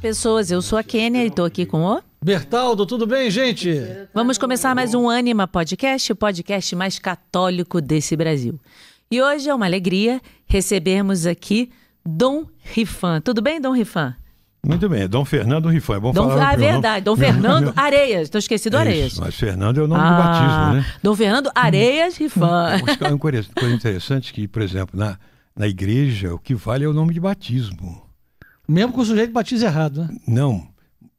pessoas. Eu sou a Kênia e estou aqui com o. Bertaldo, tudo bem, gente? Vamos começar mais um Anima Podcast, o podcast mais católico desse Brasil. E hoje é uma alegria recebermos aqui Dom Rifan. Tudo bem, Dom Rifan? Muito bem, Dom Fernando Rifan, é bom Dom, falar. Ah, é verdade, Dom Fernando Areias, estou esquecido Areias. mas Fernando é o nome ah, do batismo, né? Dom Fernando Areias Rifan. Hum, é uma coisa interessante que, por exemplo, na, na igreja, o que vale é o nome de batismo. Mesmo com o sujeito batiza errado, né? Não.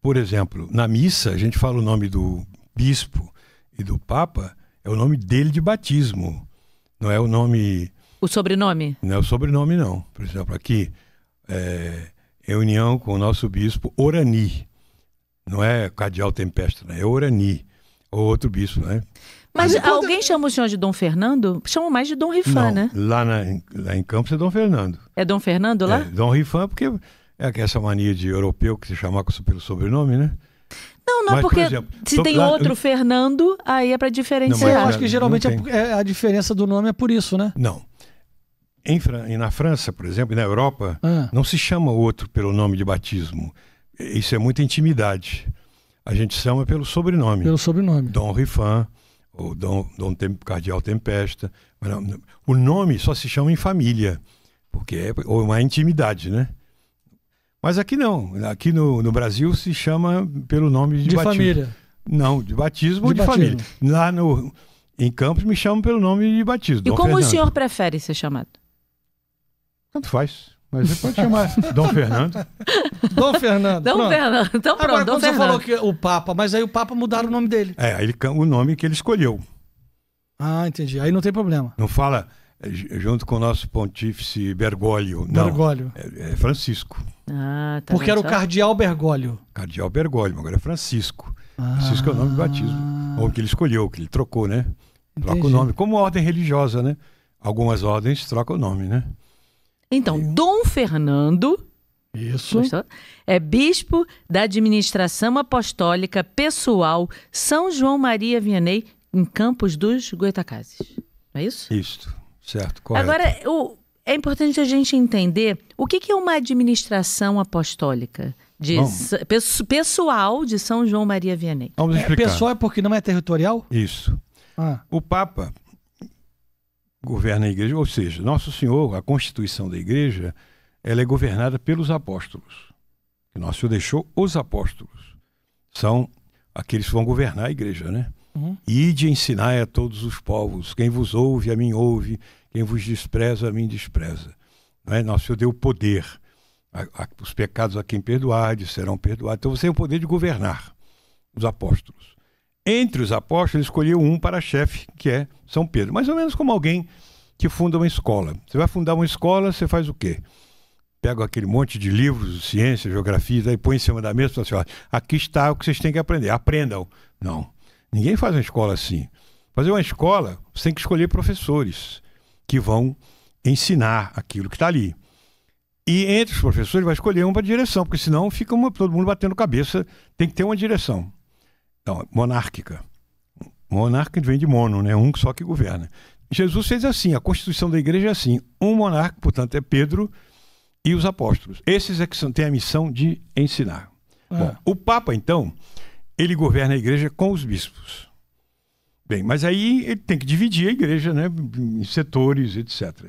Por exemplo, na missa, a gente fala o nome do bispo e do papa, é o nome dele de batismo. Não é o nome. O sobrenome? Não é o sobrenome, não. Por exemplo, aqui, é, reunião com o nosso bispo Orani. Não é Cadial Tempesta, né? é Orani. Ou outro bispo, né? Mas quando... alguém chama o senhor de Dom Fernando? Chama mais de Dom Rifan, não, né? Lá, na, lá em Campos é Dom Fernando. É Dom Fernando lá? É, Dom Rifan, porque é essa mania de europeu que se chamar pelo sobrenome, né? Não, não, mas, porque por exemplo, se tem outro Fernando, aí é para diferenciar. Não, mas, eu acho que geralmente é, é, a diferença do nome é por isso, né? Não. Em, e na França, por exemplo, e na Europa, ah. não se chama outro pelo nome de batismo. Isso é muita intimidade. A gente chama pelo sobrenome. Pelo sobrenome. Dom Rifan, ou Dom, Dom Tem, Cardeal Tempesta. o nome só se chama em família, porque é ou é uma intimidade, né? Mas aqui não. Aqui no, no Brasil se chama pelo nome de, de batismo. família. Não, de batismo de ou de batismo. família. Lá no, em Campos me chamam pelo nome de batismo. E Dom como Fernando. o senhor prefere ser chamado? Tanto faz. Mas você pode chamar Dom Fernando. Dom Fernando. Dom pronto. Fernando. Então, pronto, Agora, Dom você Fernando. falou que o Papa, mas aí o Papa mudaram o nome dele. É, ele, o nome que ele escolheu. Ah, entendi. Aí não tem problema. Não fala é, junto com o nosso pontífice Bergoglio. Não, Bergoglio. É, é Francisco. Ah, tá Porque era só. o cardeal Bergoglio. Cardeal Bergoglio, agora é Francisco. Ah. Francisco é o nome do batismo. Ou que ele escolheu, que ele trocou, né? Troca Entendi. o nome. Como ordem religiosa, né? Algumas ordens trocam o nome, né? Então, Dom Fernando. Isso. Gostou? É bispo da administração apostólica pessoal São João Maria Vianney, em Campos dos Goitacazes. Não é isso? Isso. Certo, correto. Agora, o, é importante a gente entender o que, que é uma administração apostólica de Bom, pessoal de São João Maria Vianney. Vamos é, explicar. É, pessoal é porque não é territorial? Isso. Ah. O Papa governa a igreja, ou seja, Nosso Senhor, a constituição da igreja, ela é governada pelos apóstolos. Nosso Senhor deixou os apóstolos. São aqueles que vão governar a igreja, né? Uhum. de ensinai a todos os povos, quem vos ouve, a mim ouve, quem vos despreza, a mim despreza. Não é? Nosso eu deu o poder. A, a, os pecados a quem perdoares serão perdoados. Então você tem o poder de governar os apóstolos. Entre os apóstolos, escolheu um para chefe, que é São Pedro. Mais ou menos como alguém que funda uma escola. Você vai fundar uma escola, você faz o quê? Pega aquele monte de livros, ciência, geografia, e põe em cima da mesa e fala assim: ó, aqui está o que vocês têm que aprender, aprendam. Não. Ninguém faz uma escola assim. Fazer uma escola, você tem que escolher professores que vão ensinar aquilo que está ali. E entre os professores vai escolher uma direção, porque senão fica uma, todo mundo batendo cabeça, tem que ter uma direção. Então, monárquica. Monarca vem de mono, né? um só que governa. Jesus fez assim, a constituição da igreja é assim. Um monarca, portanto, é Pedro e os apóstolos. Esses é que têm a missão de ensinar. É. Bom, o Papa, então, ele governa a igreja com os bispos. Bem, mas aí ele tem que dividir a igreja né, em setores, etc.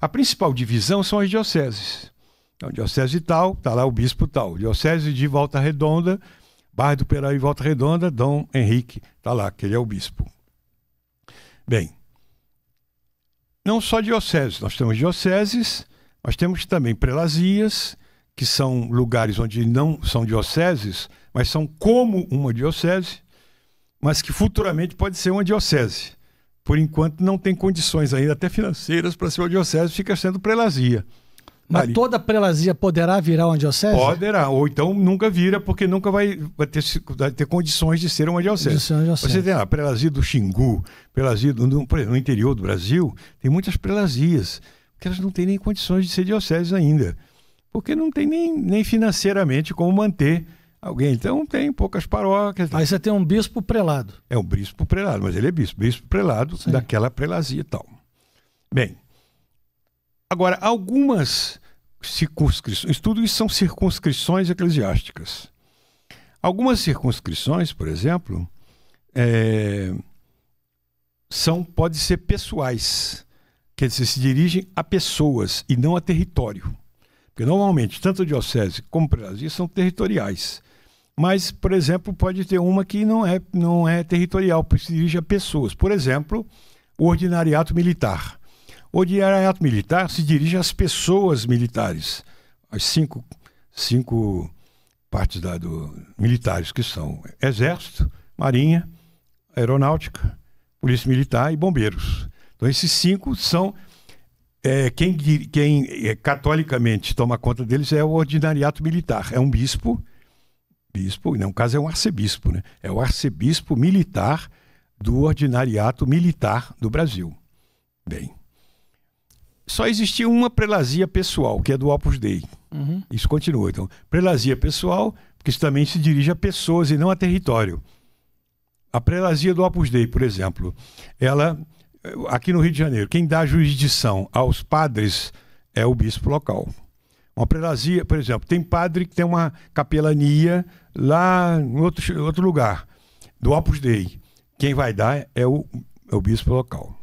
A principal divisão são as dioceses. Então, diocese tal, está lá o bispo tal. Diocese de Volta Redonda, bairro do Perá e Volta Redonda, Dom Henrique, está lá, que ele é o bispo. Bem, não só dioceses, nós temos dioceses, mas temos também prelazias, que são lugares onde não são dioceses, mas são como uma diocese mas que futuramente pode ser uma diocese. Por enquanto não tem condições ainda, até financeiras, para ser uma diocese, fica sendo prelazia. Mas Ali. toda prelazia poderá virar uma diocese? Poderá, ou então nunca vira, porque nunca vai, vai, ter, vai ter condições de ser uma diocese. ser uma diocese. Você tem a prelazia do Xingu, prelazia do, no, no interior do Brasil, tem muitas prelazias, porque elas não têm nem condições de ser dioceses ainda. Porque não tem nem, nem financeiramente como manter alguém. Então tem poucas paróquias. Né? Aí você tem um bispo prelado. É um bispo prelado, mas ele é bispo, bispo prelado Sim. daquela prelazia e tal. Bem, agora algumas circunscrições, tudo isso são circunscrições eclesiásticas. Algumas circunscrições, por exemplo, é, são podem ser pessoais, quer dizer, se dirigem a pessoas e não a território. Porque normalmente, tanto a diocese como a prelazia são territoriais mas, por exemplo, pode ter uma que não é, não é territorial, se dirige a pessoas. Por exemplo, o ordinariato militar. O ordinariato militar se dirige às pessoas militares, as cinco, cinco partes da, do, militares que são Exército, Marinha, Aeronáutica, Polícia Militar e Bombeiros. Então, esses cinco são. É, quem quem é, catolicamente toma conta deles é o ordinariato militar. É um bispo bispo, não, no caso é um arcebispo, né? É o arcebispo militar do ordinariato militar do Brasil. Bem, só existia uma prelazia pessoal, que é do Opus Dei. Uhum. Isso continua. Então, prelazia pessoal, porque isso também se dirige a pessoas e não a território. A prelazia do Opus Dei, por exemplo, ela, eh, aqui no Rio de Janeiro, quem dá jurisdição aos padres é o bispo local. Uma prelazia, por exemplo, tem padre que tem uma capelania lá em outro, outro lugar, do Opus Dei. Quem vai dar é o, é o bispo local,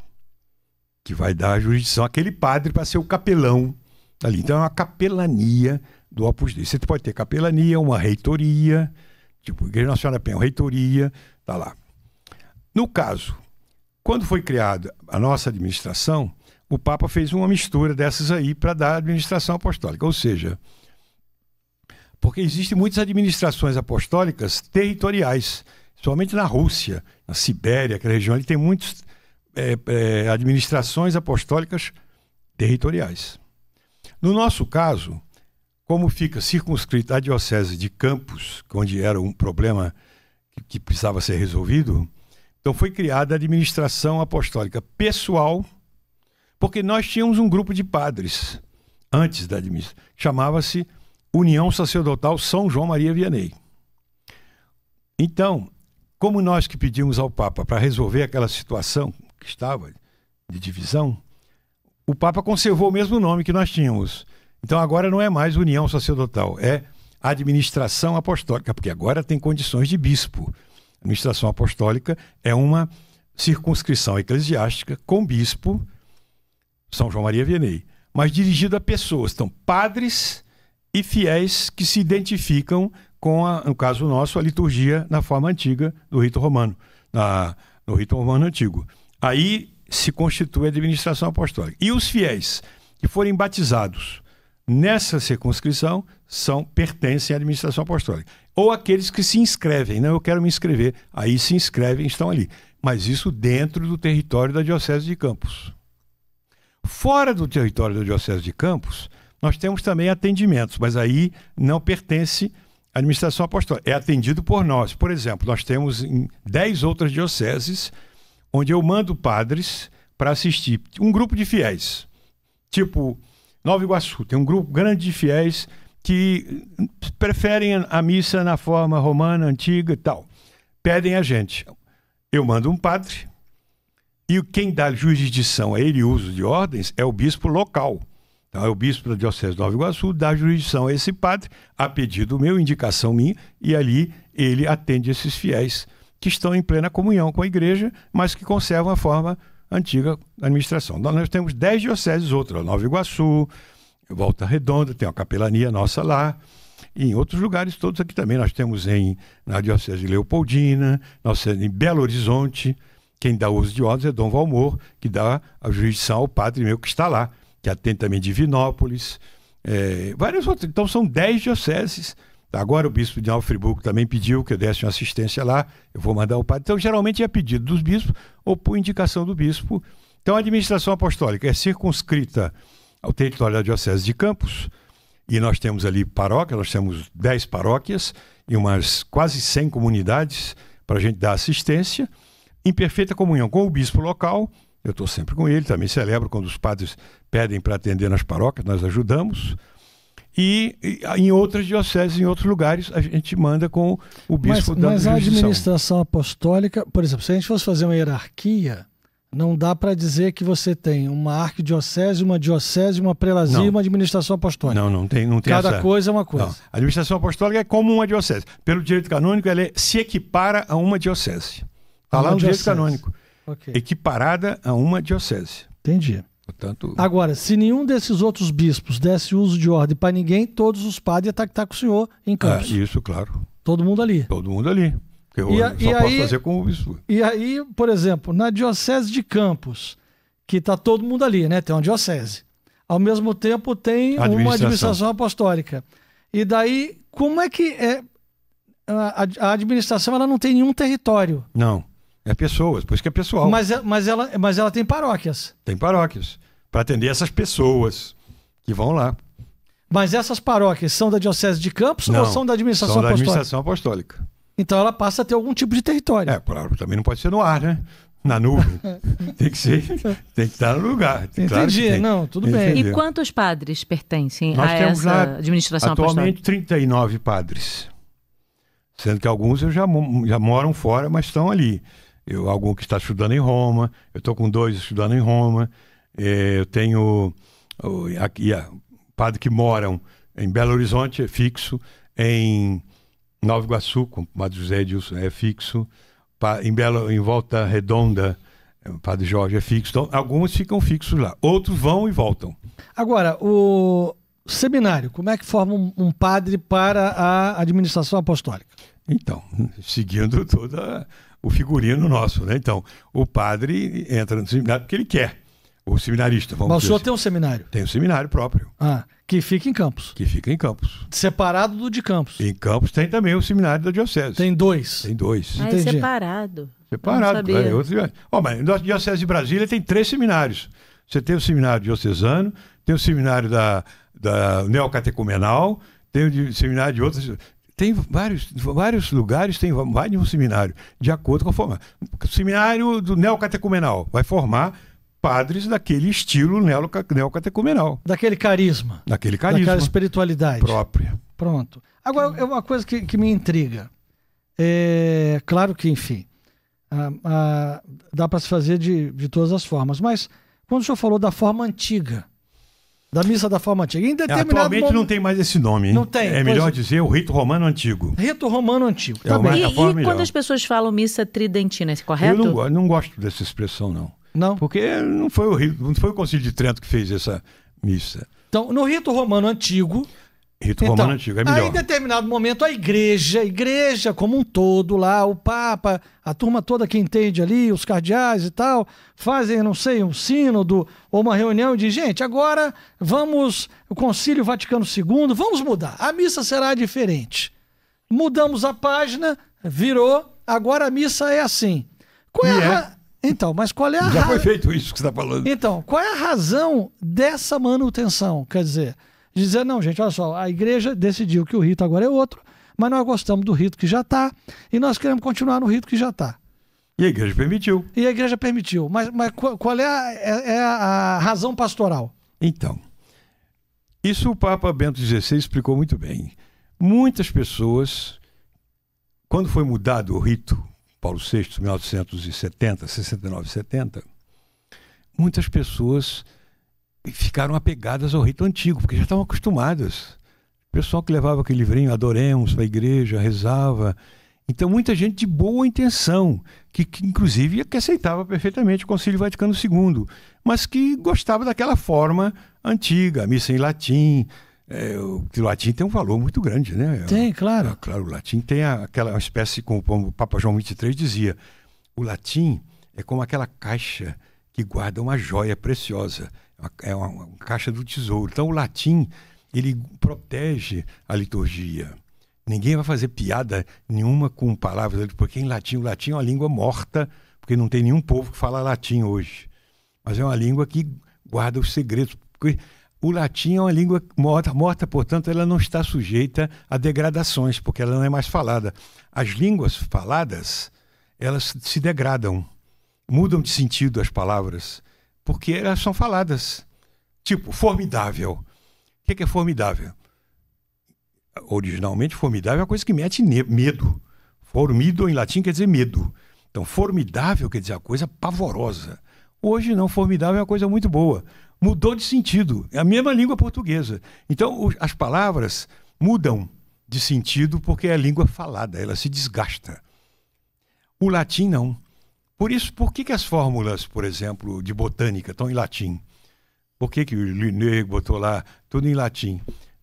que vai dar a jurisdição àquele padre para ser o capelão ali. Então é uma capelania do Opus Dei. Você pode ter capelania, uma reitoria, tipo a Igreja Nacional da Penha, uma reitoria, tá lá. No caso, quando foi criada a nossa administração, o Papa fez uma mistura dessas aí para dar a administração apostólica. Ou seja, porque existem muitas administrações apostólicas territoriais, principalmente na Rússia, na Sibéria, aquela região ele tem muitas é, é, administrações apostólicas territoriais. No nosso caso, como fica circunscrita a diocese de Campos, onde era um problema que, que precisava ser resolvido, então foi criada a administração apostólica pessoal porque nós tínhamos um grupo de padres, antes da administração, chamava-se União Sacerdotal São João Maria Vianney. Então, como nós que pedimos ao Papa para resolver aquela situação que estava de divisão, o Papa conservou o mesmo nome que nós tínhamos. Então agora não é mais União Sacerdotal, é Administração Apostólica, porque agora tem condições de bispo. Administração Apostólica é uma circunscrição eclesiástica com bispo são João Maria Vianney, mas dirigido a pessoas, então padres e fiéis que se identificam com, a, no caso nosso, a liturgia na forma antiga do rito romano, na, no rito romano antigo. Aí se constitui a administração apostólica. E os fiéis que forem batizados nessa circunscrição são pertencem à administração apostólica. Ou aqueles que se inscrevem, não, né? eu quero me inscrever, aí se inscrevem, estão ali. Mas isso dentro do território da Diocese de Campos. Fora do território da Diocese de Campos, nós temos também atendimentos, mas aí não pertence à administração apostólica. É atendido por nós. Por exemplo, nós temos em 10 outras dioceses onde eu mando padres para assistir um grupo de fiéis, tipo Nova Iguaçu, tem um grupo grande de fiéis que preferem a missa na forma romana, antiga e tal. Pedem a gente. Eu mando um padre e quem dá jurisdição a ele uso de ordens é o bispo local. Então, é o bispo da Diocese de Nova Iguaçu, dá jurisdição a esse padre, a pedido meu, indicação minha, e ali ele atende esses fiéis que estão em plena comunhão com a igreja, mas que conservam a forma antiga da administração. Nós, nós temos dez dioceses, outras, é Nova Iguaçu, Volta Redonda, tem uma capelania nossa lá, e em outros lugares todos aqui também. Nós temos em, na Diocese de Leopoldina, nós temos em Belo Horizonte, quem dá uso de ordens é Dom Valmor, que dá a jurisdição ao padre meu que está lá, que atende também Divinópolis, é, várias outras. Então são dez dioceses. Agora o bispo de Alfriburgo também pediu que eu desse uma assistência lá, eu vou mandar o padre. Então, geralmente é pedido dos bispos ou por indicação do bispo. Então, a administração apostólica é circunscrita ao território da Diocese de Campos, e nós temos ali paróquias, nós temos 10 paróquias e umas quase 100 comunidades para a gente dar assistência em perfeita comunhão com o bispo local. Eu estou sempre com ele, também celebro quando os padres pedem para atender nas paróquias, nós ajudamos. E, e, ah, em outras dioceses, em outros lugares, a gente manda com o bispo mas, da Mas a administração apostólica, por exemplo, se a gente fosse fazer uma hierarquia, não dá para dizer que você tem uma arquidiocese, uma diocese, uma prelazia e uma administração apostólica. Não, não tem, não tem Cada essa... coisa é uma coisa. Não. A administração apostólica é como uma diocese. Pelo direito canônico, ela é, se equipara a uma diocese. Está lá no direito canônico. Okay. Equiparada a uma diocese. Entendi. Portanto... Agora, se nenhum desses outros bispos desse uso de ordem para ninguém, todos os padres iam estar, com o senhor em é, Campos. É, isso, claro. Todo mundo ali. Todo mundo ali. Eu e, só e posso aí, fazer com o bispo. E aí, por exemplo, na diocese de Campos, que está todo mundo ali, né? Tem uma diocese. Ao mesmo tempo tem administração. uma administração apostólica. E daí, como é que é... A, a administração ela não tem nenhum território. Não. É pessoas, por isso que é pessoal. Mas, mas, ela, mas ela tem paróquias. Tem paróquias. Para atender essas pessoas que vão lá. Mas essas paróquias são da Diocese de Campos não, ou são da administração apostólica? são da administração apostólica. Então ela passa a ter algum tipo de território. É, claro, também não pode ser no ar, né? Na nuvem. tem que ser, tem que estar no lugar. Entendi, claro não, tudo bem. E quantos padres pertencem Nós a essa administração atualmente apostólica? Atualmente 39 padres. Sendo que alguns já, já moram fora, mas estão ali eu, algum que está estudando em Roma, eu estou com dois estudando em Roma, é, eu tenho o, aqui, a, padre que moram em Belo Horizonte, é fixo, em Nova Iguaçu, com o padre José Edilson, é fixo, em, Belo, em Volta Redonda, é, o padre Jorge é fixo. Então, alguns ficam fixos lá, outros vão e voltam. Agora, o seminário, como é que forma um, um padre para a administração apostólica? Então, seguindo toda o figurino nosso, né? Então, o padre entra no seminário porque ele quer. O seminarista, vamos Mas o senhor assim. tem um seminário? Tem um seminário próprio. Ah, que fica em Campos. Que fica em Campos. Separado do de Campos. Em Campos tem também o seminário da Diocese. Tem dois. Tem dois. Ah, é separado. Separado, claro. É outro... Oh, mas na Diocese de Brasília tem três seminários. Você tem o seminário diocesano, tem o seminário da, da neocatecumenal, tem o de, seminário de outras tem vários, vários lugares, tem mais de um seminário, de acordo com a forma. Seminário do neocatecumenal vai formar padres daquele estilo neocatecumenal. Daquele carisma. Daquele carisma. Daquela espiritualidade. Própria. Pronto. Agora, é uma coisa que, que me intriga. É claro que, enfim, a, a, dá para se fazer de, de todas as formas, mas quando o senhor falou da forma antiga, da missa da forma antiga. Em é, determinado Atualmente momento, não tem mais esse nome. Não tem. É melhor é. dizer o rito romano antigo. Rito romano antigo. É E, e quando as pessoas falam missa tridentina, é correto? Eu não, não gosto dessa expressão, não. Não. Porque não foi o, não foi o Concílio de Trento que fez essa missa. Então, no rito romano antigo, Rito então, romano antigo, é melhor. Aí, em determinado momento, a igreja, a igreja como um todo lá, o Papa, a turma toda que entende ali, os cardeais e tal, fazem, não sei, um sínodo ou uma reunião e diz, gente, agora vamos, o Concílio Vaticano II, vamos mudar, a missa será diferente. Mudamos a página, virou, agora a missa é assim. Qual é, a... é. Então, mas qual é a... Já foi feito isso que você está falando. Então, qual é a razão dessa manutenção? Quer dizer dizer, não, gente, olha só, a igreja decidiu que o rito agora é outro, mas nós gostamos do rito que já está e nós queremos continuar no rito que já está. E a igreja permitiu. E a igreja permitiu. Mas, mas qual é a, é, é a razão pastoral? Então, isso o Papa Bento XVI explicou muito bem. Muitas pessoas, quando foi mudado o rito, Paulo VI, 1970, 69, 70, muitas pessoas ficaram apegadas ao rito antigo, porque já estavam acostumadas. O pessoal que levava aquele livrinho, adoremos para a igreja, rezava. Então, muita gente de boa intenção, que, que inclusive que aceitava perfeitamente o Concílio Vaticano II, mas que gostava daquela forma antiga, a missa em latim. É, o, o, latim tem um valor muito grande, né? Tem, claro. É, claro, o latim tem a, aquela espécie, como o Papa João XXIII dizia, o latim é como aquela caixa que guarda uma joia preciosa é uma, uma caixa do tesouro. Então o latim ele protege a liturgia. Ninguém vai fazer piada nenhuma com palavras, porque em latim, o latim é uma língua morta, porque não tem nenhum povo que fala latim hoje. Mas é uma língua que guarda os segredos. Porque o latim é uma língua morta, morta, portanto, ela não está sujeita a degradações, porque ela não é mais falada. As línguas faladas, elas se degradam, mudam de sentido as palavras porque elas são faladas. Tipo, formidável. O é que é formidável? Originalmente, formidável é uma coisa que mete medo. Formido em latim quer dizer medo. Então, formidável quer dizer a coisa pavorosa. Hoje, não, formidável é uma coisa muito boa. Mudou de sentido. É a mesma língua portuguesa. Então, as palavras mudam de sentido porque é a língua falada, ela se desgasta. O latim não. Por isso, por que, que as fórmulas, por exemplo, de botânica estão em latim? Por que, que o Linné botou lá tudo em latim?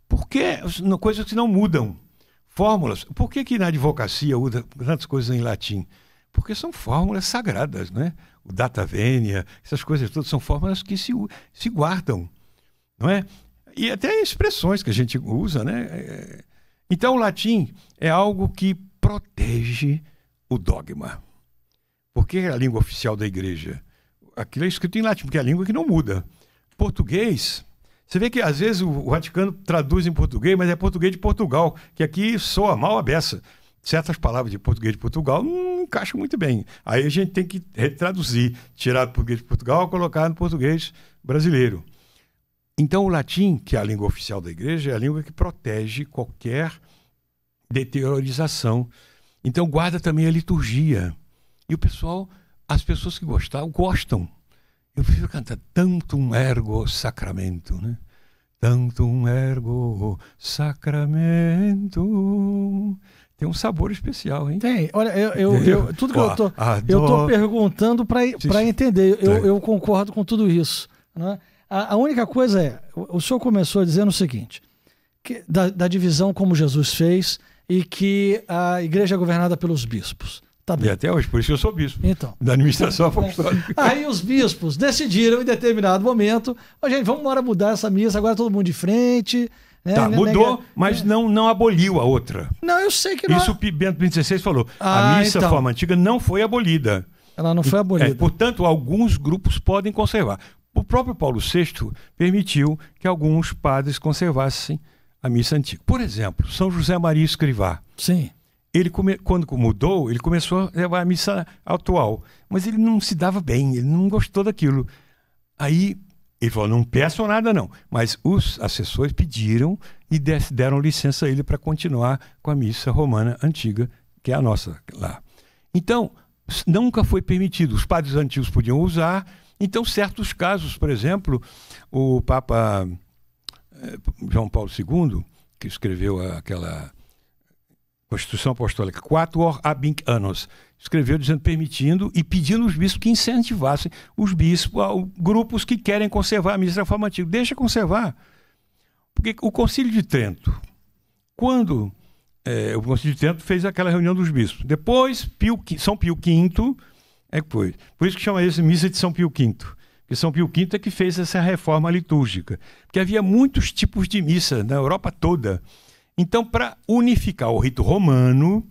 Porque coisas que não mudam. Fórmulas. Por que, que na advocacia usa tantas coisas em latim? Porque são fórmulas sagradas, né? O data venia, essas coisas todas são fórmulas que se, se guardam, não é? E até expressões que a gente usa, né? É, é. Então, o latim é algo que protege o dogma porque é a língua oficial da igreja. Aquilo é escrito em latim, porque é a língua que não muda. Português, você vê que às vezes o Vaticano traduz em português, mas é português de Portugal, que aqui soa mal a beça. Certas palavras de português de Portugal não encaixam muito bem. Aí a gente tem que retraduzir, tirar do português de Portugal, colocar no português brasileiro. Então, o latim, que é a língua oficial da igreja, é a língua que protege qualquer deteriorização. Então, guarda também a liturgia. E o pessoal, as pessoas que gostaram, gostam. Eu prefiro cantar tanto um ergo sacramento, né? Tanto um ergo sacramento. Tem um sabor especial, hein? Tem. Olha, eu, eu, eu tudo que eu tô, eu tô perguntando para entender. Eu, eu concordo com tudo isso. Né? A, a única coisa é, o, o senhor começou dizendo o seguinte, que, da, da divisão como Jesus fez e que a igreja é governada pelos bispos. Tá e até hoje, por isso que eu sou bispo. Então. Da administração apostólica. Aí os bispos decidiram em determinado momento, oh, gente, vamos embora mudar essa missa, agora todo mundo de frente. Né, tá, né, né, mudou, né, mas não, não aboliu a outra. Não, eu sei que não. Isso o é. Bento XVI falou. Ah, a missa então. forma antiga não foi abolida. Ela não foi abolida. É, portanto, alguns grupos podem conservar. O próprio Paulo VI permitiu que alguns padres conservassem a missa antiga. Por exemplo, São José Maria Escrivá. Sim ele come... quando mudou, ele começou a levar a missa atual, mas ele não se dava bem, ele não gostou daquilo. Aí ele falou: não peçam nada, não. Mas os assessores pediram e deram licença a ele para continuar com a missa romana antiga, que é a nossa lá. Então, nunca foi permitido. Os padres antigos podiam usar. Então, certos casos, por exemplo, o Papa eh, João Paulo II, que escreveu aquela Constituição Apostólica, quatro ab anos, escreveu dizendo permitindo e pedindo os bispos que incentivassem os bispos, grupos que querem conservar a missa antiga Deixa conservar. Porque o Concílio de Trento, quando é, o Concílio de Trento fez aquela reunião dos bispos, depois Pio, São Pio V é que foi. Por isso que chama isso Missa de São Pio V. Porque São Pio V é que fez essa reforma litúrgica. Porque havia muitos tipos de missa na Europa toda. Então, para unificar o rito romano,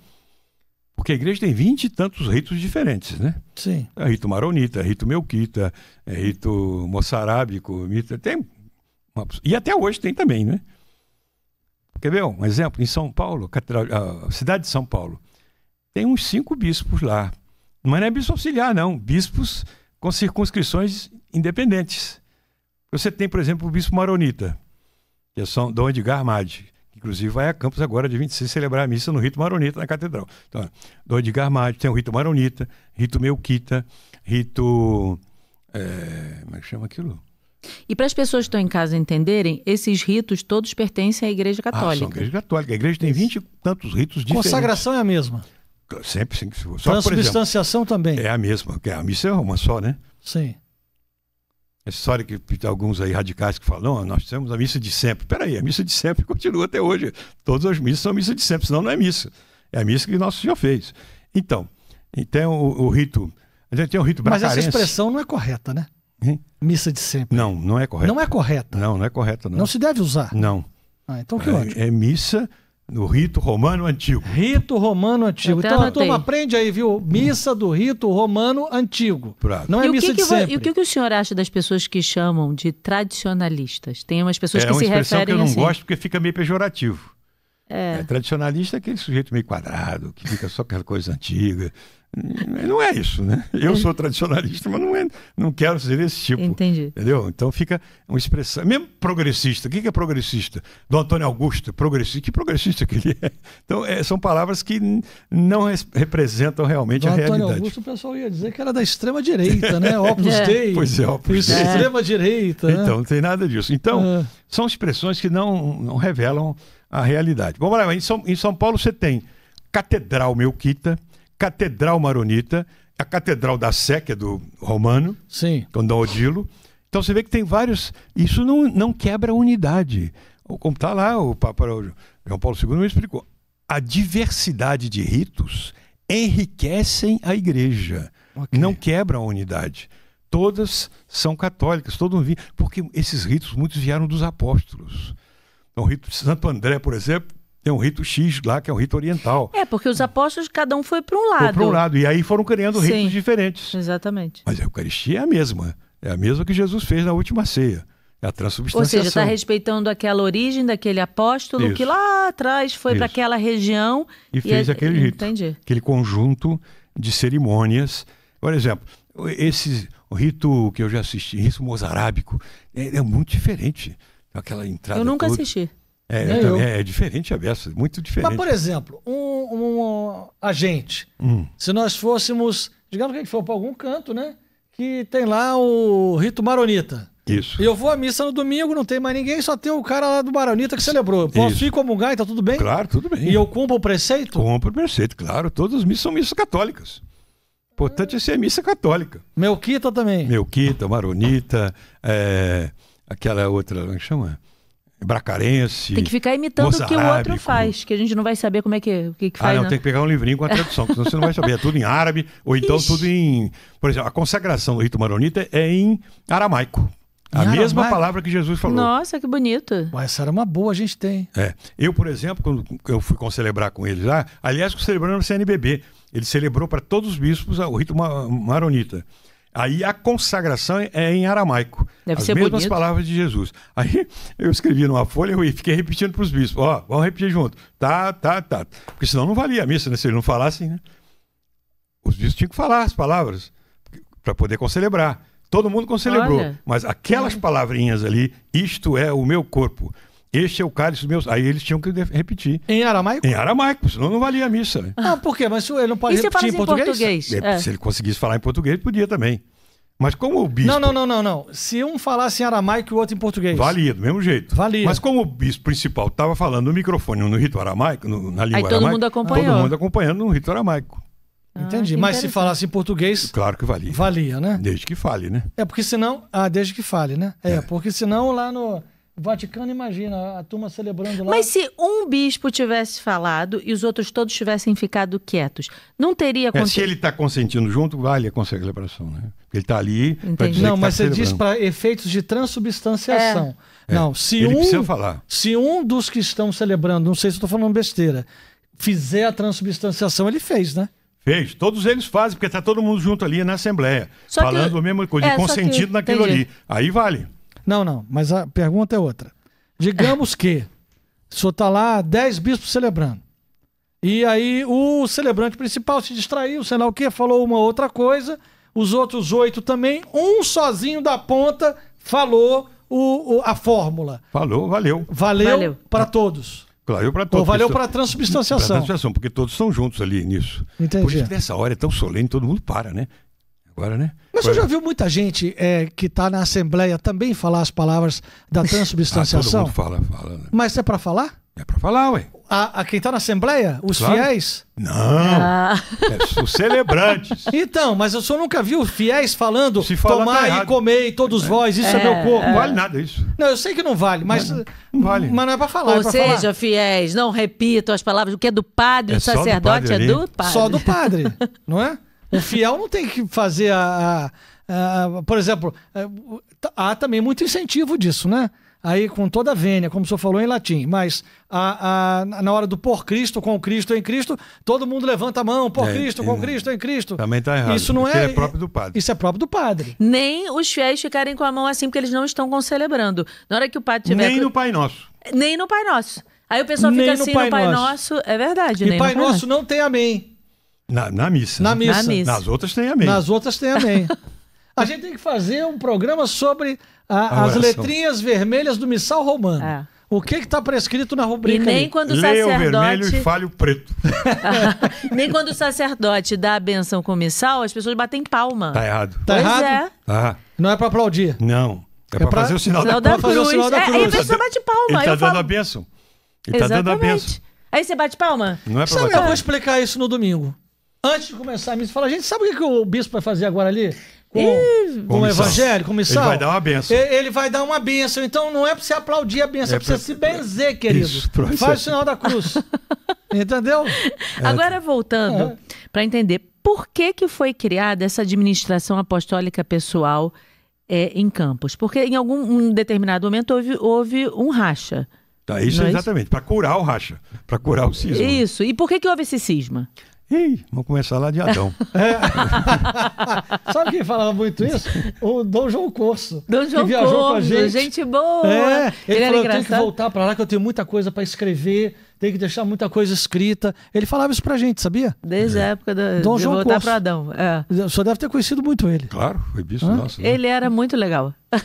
porque a igreja tem vinte e tantos ritos diferentes, né? Sim. É rito maronita, é rito melquita, é rito moçarábico, tem. Uma... E até hoje tem também, né? Quer ver um exemplo? Em São Paulo, a cidade de São Paulo, tem uns cinco bispos lá. Mas não é bispo auxiliar, não. Bispos com circunscrições independentes. Você tem, por exemplo, o bispo maronita, que é São Dom Edgar Madi inclusive vai a Campos agora, de 26, celebrar a missa no rito maronita na catedral. Então, do Edgar Garmade tem o rito maronita, rito melquita, rito. É, como é que chama aquilo? E para as pessoas que estão em casa entenderem, esses ritos todos pertencem à Igreja Católica. Ah, são a Igreja Católica. A Igreja tem vinte tantos ritos diferentes. Consagração é a mesma. Sempre, sim. Só, Transubstanciação exemplo, também. É a mesma, porque a missa é uma só, né? Sim. Essa história que alguns aí radicais que falam, nós temos a missa de sempre. Peraí, a missa de sempre continua até hoje. Todas as missas são missa de sempre, senão não é missa. É a missa que Nosso Senhor fez. Então, tem o, o rito. A gente tem o rito bracarense. Mas essa expressão não é correta, né? Hein? Missa de sempre. Não, não é correta. Não é correta. Não, não é correta. Não, não se deve usar. Não. Ah, então que é, ótimo. É, é missa no rito romano antigo. Rito romano antigo. Então anotei. a turma aprende aí, viu? Missa do rito romano antigo. Prato. Não é e missa que de que sempre. E o que, o senhor acha das pessoas que chamam de tradicionalistas? Tem umas pessoas é, que se referem É uma expressão que eu não assim. gosto porque fica meio pejorativo. É. é. tradicionalista é aquele sujeito meio quadrado, que fica só aquela coisa antiga, Hum, não é isso, né? Eu é. sou tradicionalista, mas não, é, não quero ser esse tipo. Entendi. Entendeu? Então fica uma expressão. Mesmo progressista. O que é progressista? Do Antônio Augusto, progressista. Que progressista que ele é? Então, é, são palavras que não representam realmente Dom a Antônio Augusto, o pessoal ia dizer que era da extrema-direita, né? Opus é. Dei. Pois é, Opus Dei. É. Extrema-direita. Né? Então, não tem nada disso. Então, é. são expressões que não, não revelam a realidade. Vamos lá, em São, em são Paulo você tem Catedral Melquita Catedral Maronita, a Catedral da Sé, que é do Romano, Sim. Dom Odilo. Então você vê que tem vários. Isso não, não quebra a unidade. Como está lá, o Papa João Paulo II me explicou. A diversidade de ritos enriquecem a igreja, okay. não quebra a unidade. Todas são católicas, todos vinham, porque esses ritos muitos vieram dos apóstolos. Então, o rito de Santo André, por exemplo, tem um rito X lá, que é um rito oriental. É, porque os apóstolos, cada um foi para um lado. Foi para um lado. E aí foram criando Sim, ritos diferentes. Exatamente. Mas a Eucaristia é a mesma. É a mesma que Jesus fez na última ceia. É a transubstanciação. Ou seja, está respeitando aquela origem daquele apóstolo Isso. que lá atrás foi para aquela região. E, e fez é... aquele rito. Entendi. Aquele conjunto de cerimônias. Por exemplo, esse rito que eu já assisti, rito mozarábico, é, é muito diferente. Aquela entrada. Eu nunca toda... assisti. É, eu eu. É, é, diferente a Bessa, muito diferente. Mas, por exemplo, um, um agente, hum. se nós fôssemos, digamos que a gente for para algum canto, né? Que tem lá o rito maronita. Isso. E eu vou à missa no domingo, não tem mais ninguém, só tem o cara lá do maronita que celebrou. Eu posso Isso. ir comungar gai, tá tudo bem? Claro, tudo bem. E eu cumpro o preceito? Cumpro o preceito, claro. Todas as missas são missas católicas. O importante é ser missa católica. Melquita também. Melquita, Maronita, é... aquela outra, como é chama? bracarense. Tem que ficar imitando o que o outro faz, que a gente não vai saber como é que, o que, que ah, faz. Ah, não, não, né? tem que pegar um livrinho com a tradução, senão você não vai saber. É tudo em árabe, ou então Ixi. tudo em. Por exemplo, a consagração do rito maronita é em aramaico. A em mesma aramaico? palavra que Jesus falou. Nossa, que bonito. Mas essa era uma boa, a gente tem. É. Eu, por exemplo, quando eu fui celebrar com eles lá, ah, aliás, celebrando o CNBB, ele celebrou para todos os bispos ah, o rito maronita. Aí a consagração é em aramaico. Deve as mesmas bonito. palavras de Jesus. Aí eu escrevi numa folha e fiquei repetindo para os bispos. Ó, oh, vamos repetir junto. Tá, tá, tá. Porque senão não valia a missa, né? Se eles não falassem, né? Os bispos tinham que falar as palavras para poder concelebrar. Todo mundo concelebrou. Olha. Mas aquelas uhum. palavrinhas ali, isto é o meu corpo. Este é o cálice dos meus. Aí eles tinham que repetir. Em aramaico? Em aramaico, senão não valia a missa, né? Ah, por quê? Mas ele não pode e repetir em português? Em português? É, é. Se ele conseguisse falar em português, podia também. Mas como o bispo. Não, não, não, não, não. Se um falasse em aramaico e o outro em português. Valia, do mesmo jeito. Valia. Mas como o bispo principal estava falando no microfone, no rito aramaico, no, na língua Aí todo aramaico, mundo acompanhou. Todo mundo acompanhando no rito aramaico. Ah, Entendi. Ah, Mas se falasse em português. Claro que valia. Valia, né? Desde que fale, né? É porque senão. Ah, desde que fale, né? É, é. porque senão lá no. O Vaticano, imagina, a turma celebrando lá. Mas se um bispo tivesse falado e os outros todos tivessem ficado quietos, não teria acontecido. É, se ele está consentindo junto, vale a celebração, né? Ele está ali. Dizer não, tá mas tá você diz para efeitos de transubstanciação. É. Não, é. se ele um. falar. Se um dos que estão celebrando, não sei se estou falando besteira, fizer a transubstanciação, ele fez, né? Fez. Todos eles fazem, porque está todo mundo junto ali na Assembleia, só falando que... a mesma coisa, é, consentido que... naquilo Entendi. ali. Aí vale. Não, não, mas a pergunta é outra. Digamos que só tá lá 10 bispos celebrando. E aí o celebrante principal se distraiu, sei lá o que, falou uma outra coisa, os outros oito também, um sozinho da ponta falou o, o, a fórmula. Falou, valeu. Valeu, valeu. para todos. Claro, para todos. Ou valeu para a é transubstanciação. Pra transubstanciação, porque todos estão juntos ali nisso. Entendi. Por isso que nessa hora é tão solene, todo mundo para, né? agora, né? Mas você já é. viu muita gente é, que está na Assembleia também falar as palavras da ah, transubstanciação? ah, todo mundo fala, fala. Né? Mas é para falar? É para falar, ué. A, a quem está na Assembleia? Os claro. fiéis? Não. Ah. É, os celebrantes. Então, mas eu só nunca vi os fiéis falando fala, tomar tá e comer e todos é. vós, isso é, é meu corpo. É. Não vale nada isso. Não, eu sei que não vale, mas não, não vale. Mas não é para falar. É Ou é seja, falar. fiéis, não repitam as palavras, o que é do padre, é sacerdote do padre, é do padre. Só do padre, não é? O fiel não tem que fazer a. a, a por exemplo, é, há também muito incentivo disso, né? Aí com toda a vênia, como o senhor falou em latim, mas a, a, na hora do por Cristo, com Cristo, em Cristo, todo mundo levanta a mão, por é, Cristo, com é, Cristo, em Cristo. Também está errado. Isso não é, é próprio do padre. Isso é próprio do padre. Nem os fiéis ficarem com a mão assim, porque eles não estão concelebrando. Na hora que o padre tiver. Nem no Pai Nosso. Nem no Pai Nosso. Aí o pessoal fica nem assim no Pai, no Pai Nosso. Nosso. É verdade, E Pai, Nosso Pai Nosso não tem amém. Na, na, missa. Na né? missa. Na missa. Nas outras tem amém. Nas outras tem amém. a gente tem que fazer um programa sobre a, as letrinhas vermelhas do missal romano. É. O que está prescrito na rubrica? E nem aí? quando o sacerdote... Leia o vermelho e fale o preto. nem quando o sacerdote dá a benção com o missal, as pessoas batem palma. Tá errado. Tá pois errado? É. Tá. Não é para aplaudir. Não. É, é para fazer o sinal, da, da cruz. Fazer da cruz. É, aí a pessoa bate palma. Ele está dando falo... a benção. Ele tá dando a benção. Aí você bate palma? Não é pra Sabe, eu vou explicar isso no domingo antes de começar a missa, fala, gente, sabe o que o bispo vai fazer agora ali? Com, o evangelho, com missão? Ele vai dar uma benção. Ele vai dar uma benção. Então não é pra você aplaudir a benção, é, é pra você se benzer, querido. Isso, Faz o sinal da cruz. Entendeu? É. Agora, voltando, é. para entender, por que, que foi criada essa administração apostólica pessoal é, em Campos? Porque em algum um determinado momento houve, houve um racha. Tá, isso é exatamente, para curar o racha, para curar o cisma. Isso. E por que, que houve esse cisma? Ih, vamos começar lá de Adão. É. Sabe quem falava muito isso? O Dom João Corso. Dom João que viajou Corso, com a gente. gente boa. É. Ele, ele falou, eu tenho que voltar para lá que eu tenho muita coisa para escrever, tenho que deixar muita coisa escrita. Ele falava isso para gente, sabia? Desde é. a época do, Dom de João voltar para Adão. É. Só deve ter conhecido muito ele. Claro, foi bicho Hã? nosso. Né? Ele era muito legal. É.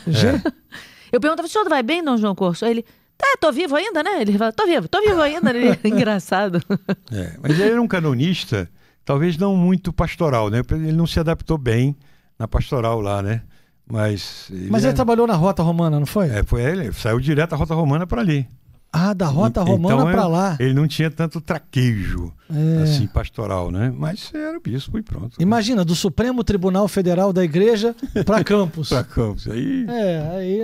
Eu perguntava, o senhor vai bem, Dom João Corso? Ele... Tá, tô vivo ainda, né? Ele fala, tô vivo, tô vivo ainda. Ele... Engraçado. É, mas ele era um canonista, talvez não muito pastoral, né? Ele não se adaptou bem na pastoral lá, né? Mas ele, mas ele era... trabalhou na Rota Romana, não foi? É, foi ele saiu direto da Rota Romana para ali. Ah, da Rota então, Romana então, para lá. Ele não tinha tanto traquejo, é. assim, pastoral, né? Mas era o bispo e pronto. Imagina, do Supremo Tribunal Federal da Igreja para Campos. para Campos, aí... É, aí...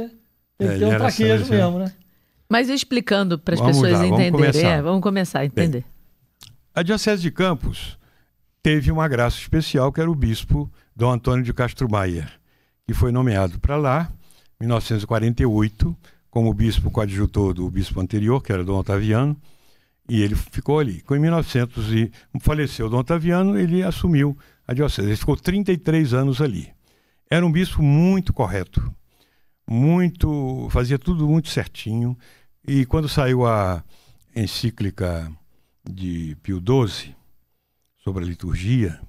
É, ele é, um traquejo mesmo, né? Mas explicando para as pessoas lá, entenderem, é, vamos começar. É, vamos começar a entender. Bem, a Diocese de Campos teve uma graça especial, que era o bispo Dom Antônio de Castro Maia, que foi nomeado para lá, em 1948, como bispo coadjutor do bispo anterior, que era Dom Otaviano, e ele ficou ali. Em 1900 e faleceu Dom Otaviano, ele assumiu a diocese. Ele ficou 33 anos ali. Era um bispo muito correto, muito, fazia tudo muito certinho. E quando saiu a encíclica de Pio XII sobre a liturgia,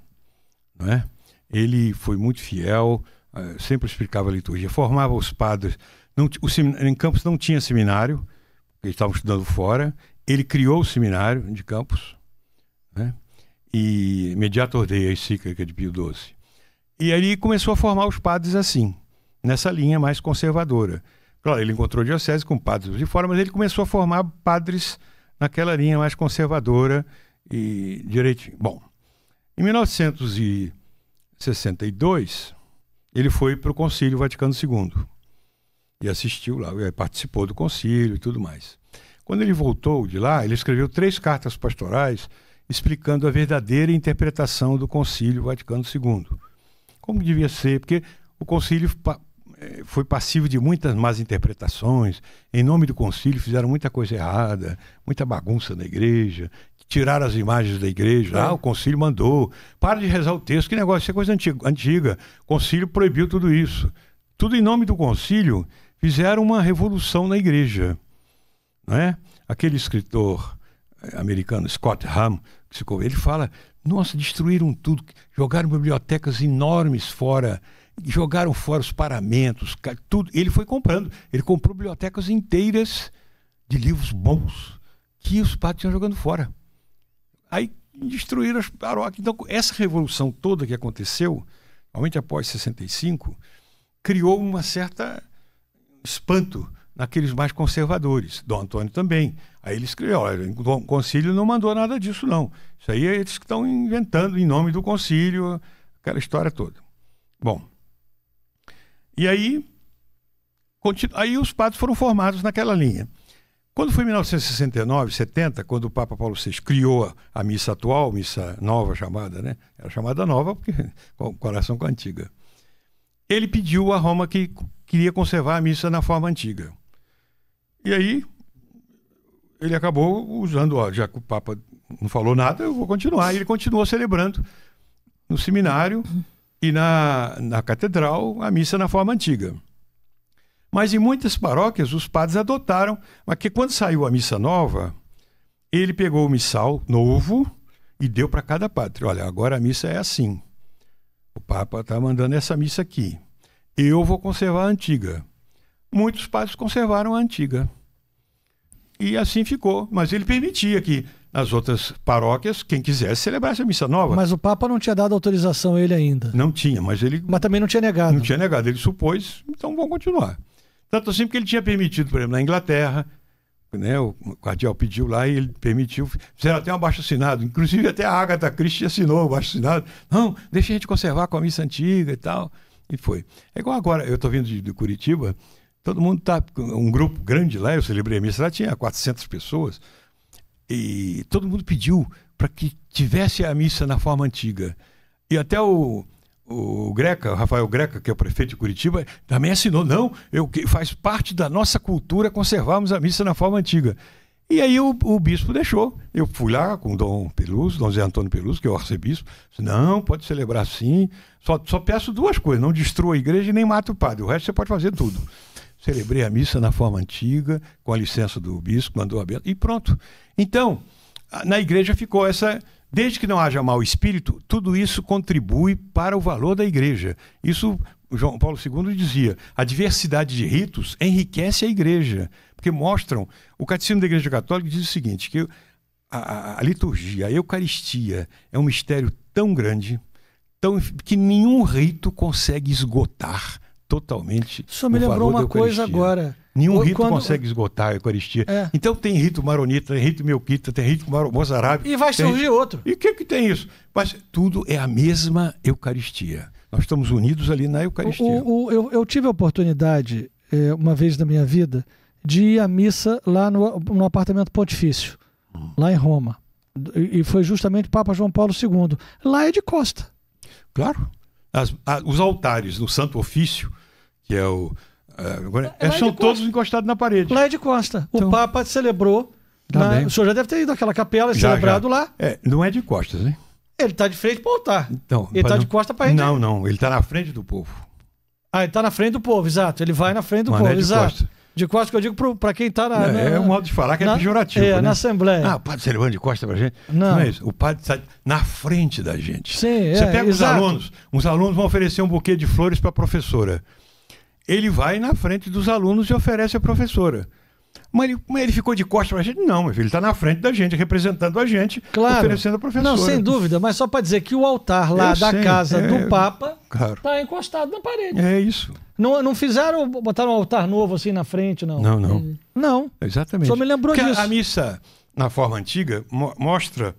não é? ele foi muito fiel, eh, sempre explicava a liturgia, formava os padres. Não, o em Campos não tinha seminário, eles estavam estudando fora. Ele criou o seminário de Campos né? e imediato ordeia a encíclica de Pio XII. E aí começou a formar os padres assim nessa linha mais conservadora. Claro, ele encontrou diocese com padres de fora, mas ele começou a formar padres naquela linha mais conservadora e direitinho. Bom, em 1962, ele foi para o Concílio Vaticano II e assistiu lá, eh, participou do concílio e tudo mais. Quando ele voltou de lá, ele escreveu três cartas pastorais explicando a verdadeira interpretação do Concílio Vaticano II. Como devia ser, porque o concílio eh, foi passivo de muitas más interpretações. Em nome do concílio fizeram muita coisa errada, muita bagunça na igreja, tiraram as imagens da igreja. É. Ah, o concílio mandou. Para de rezar o texto, que negócio, isso é coisa antiga. antiga. Concílio proibiu tudo isso. Tudo em nome do concílio, fizeram uma revolução na igreja. Não é? Aquele escritor eh, americano, Scott Ham, ele fala, nossa, destruíram tudo, jogaram bibliotecas enormes fora jogaram fora os paramentos, tudo. Ele foi comprando. Ele comprou bibliotecas inteiras de livros bons que os padres tinham jogando fora. Aí destruíram as paróquias. Então, essa revolução toda que aconteceu, realmente após 65, criou uma certa espanto naqueles mais conservadores. Dom Antônio também. Aí eles escreveu, olha, o concílio não mandou nada disso, não. Isso aí é eles que estão inventando em nome do concílio, aquela história toda. Bom, e aí, aí os padres foram formados naquela linha. Quando foi 1969, 70, quando o Papa Paulo VI criou a missa atual, missa nova chamada, né? Era é chamada nova porque coração com a antiga. Ele pediu a Roma que queria conservar a missa na forma antiga. E aí ele acabou usando, ó, já que o Papa não falou nada, eu vou continuar. E ele continuou celebrando no seminário e na, na catedral a missa na forma antiga. Mas em muitas paróquias os padres adotaram, mas que quando saiu a missa nova, ele pegou o missal novo e deu para cada padre. Olha, agora a missa é assim. O Papa está mandando essa missa aqui. Eu vou conservar a antiga. Muitos padres conservaram a antiga. E assim ficou. Mas ele permitia que as outras paróquias, quem quisesse celebrasse a missa nova. Mas o Papa não tinha dado autorização a ele ainda. Não tinha, mas ele. Mas também não tinha negado. Não tinha negado, ele supôs, então vão continuar. Tanto assim que ele tinha permitido, por exemplo, na Inglaterra, né, o cardeal pediu lá e ele permitiu, fizeram até um abaixo assinado, inclusive até a Agatha Christie assinou o abaixo assinado. Não, deixa a gente conservar com a missa antiga e tal. E foi. É igual agora, eu estou vindo de, de Curitiba, todo mundo está. Um grupo grande lá, eu celebrei a missa, lá tinha 400 pessoas. E todo mundo pediu para que tivesse a missa na forma antiga. E até o, o Greca, o Rafael Greca, que é o prefeito de Curitiba, também assinou. Não, eu, faz parte da nossa cultura conservarmos a missa na forma antiga. E aí o, o bispo deixou. Eu fui lá com Dom Peluso, Dom Zé Antônio Peluso, que é o arcebispo. Disse, não, pode celebrar sim. Só, só peço duas coisas: não destrua a igreja e nem mata o padre. O resto você pode fazer tudo. Celebrei a missa na forma antiga, com a licença do bispo, mandou a e pronto. Então, na igreja ficou essa. Desde que não haja mau espírito, tudo isso contribui para o valor da igreja. Isso João Paulo II dizia: a diversidade de ritos enriquece a igreja, porque mostram. O Catecismo da Igreja Católica diz o seguinte: que a, a, a liturgia, a Eucaristia, é um mistério tão grande, tão, que nenhum rito consegue esgotar totalmente. Só me lembrou uma coisa agora. Nenhum rito quando... consegue esgotar a Eucaristia. É. Então tem rito maronita, tem rito melquita, tem rito mozarabe E vai surgir rito... outro. E o que, que tem isso? Mas tudo é a mesma Eucaristia. Nós estamos unidos ali na Eucaristia. O, o, eu, eu, tive a oportunidade, é, uma vez na minha vida, de ir à missa lá no, no apartamento pontifício, hum. lá em Roma. E foi justamente Papa João Paulo II. Lá é de costa. Claro. As, a, os altares no Santo Ofício, que é o. É, agora, é, é são todos encostados na parede. Lá é de Costa. O então, Papa celebrou. Tá na, o senhor já deve ter ido àquela capela já, celebrado já. lá. É, não é de costas, hein? Né? Ele está de frente para o altar. Então, ele está de costa para Não, não. Ele está na frente do povo. Ah, ele está na frente do povo, exato. Ele vai na frente do Mas povo, é exato. Costa. De Costa, que eu digo para quem está na, é, na, É um modo de falar que é na, é pejorativo. É, né? na Assembleia. Ah, o padre Servando de Costa para gente. Não. não é isso. O padre está na frente da gente. Sim, é, Você é, pega os alunos, os alunos vão oferecer um buquê de flores para a professora. Ele vai na frente dos alunos e oferece a professora. Mas ele, mas ele ficou de costas para a gente? Não, meu filho, ele está na frente da gente, representando a gente, claro. oferecendo a professora. Não, sem dúvida, mas só para dizer que o altar lá Eu da sei, casa é, do Papa está claro. Tá encostado na parede. É isso. Não, não fizeram, botaram um altar novo assim na frente, não? Não, não. Não. Exatamente. Só me lembrou Porque disso. A missa, na forma antiga, mo mostra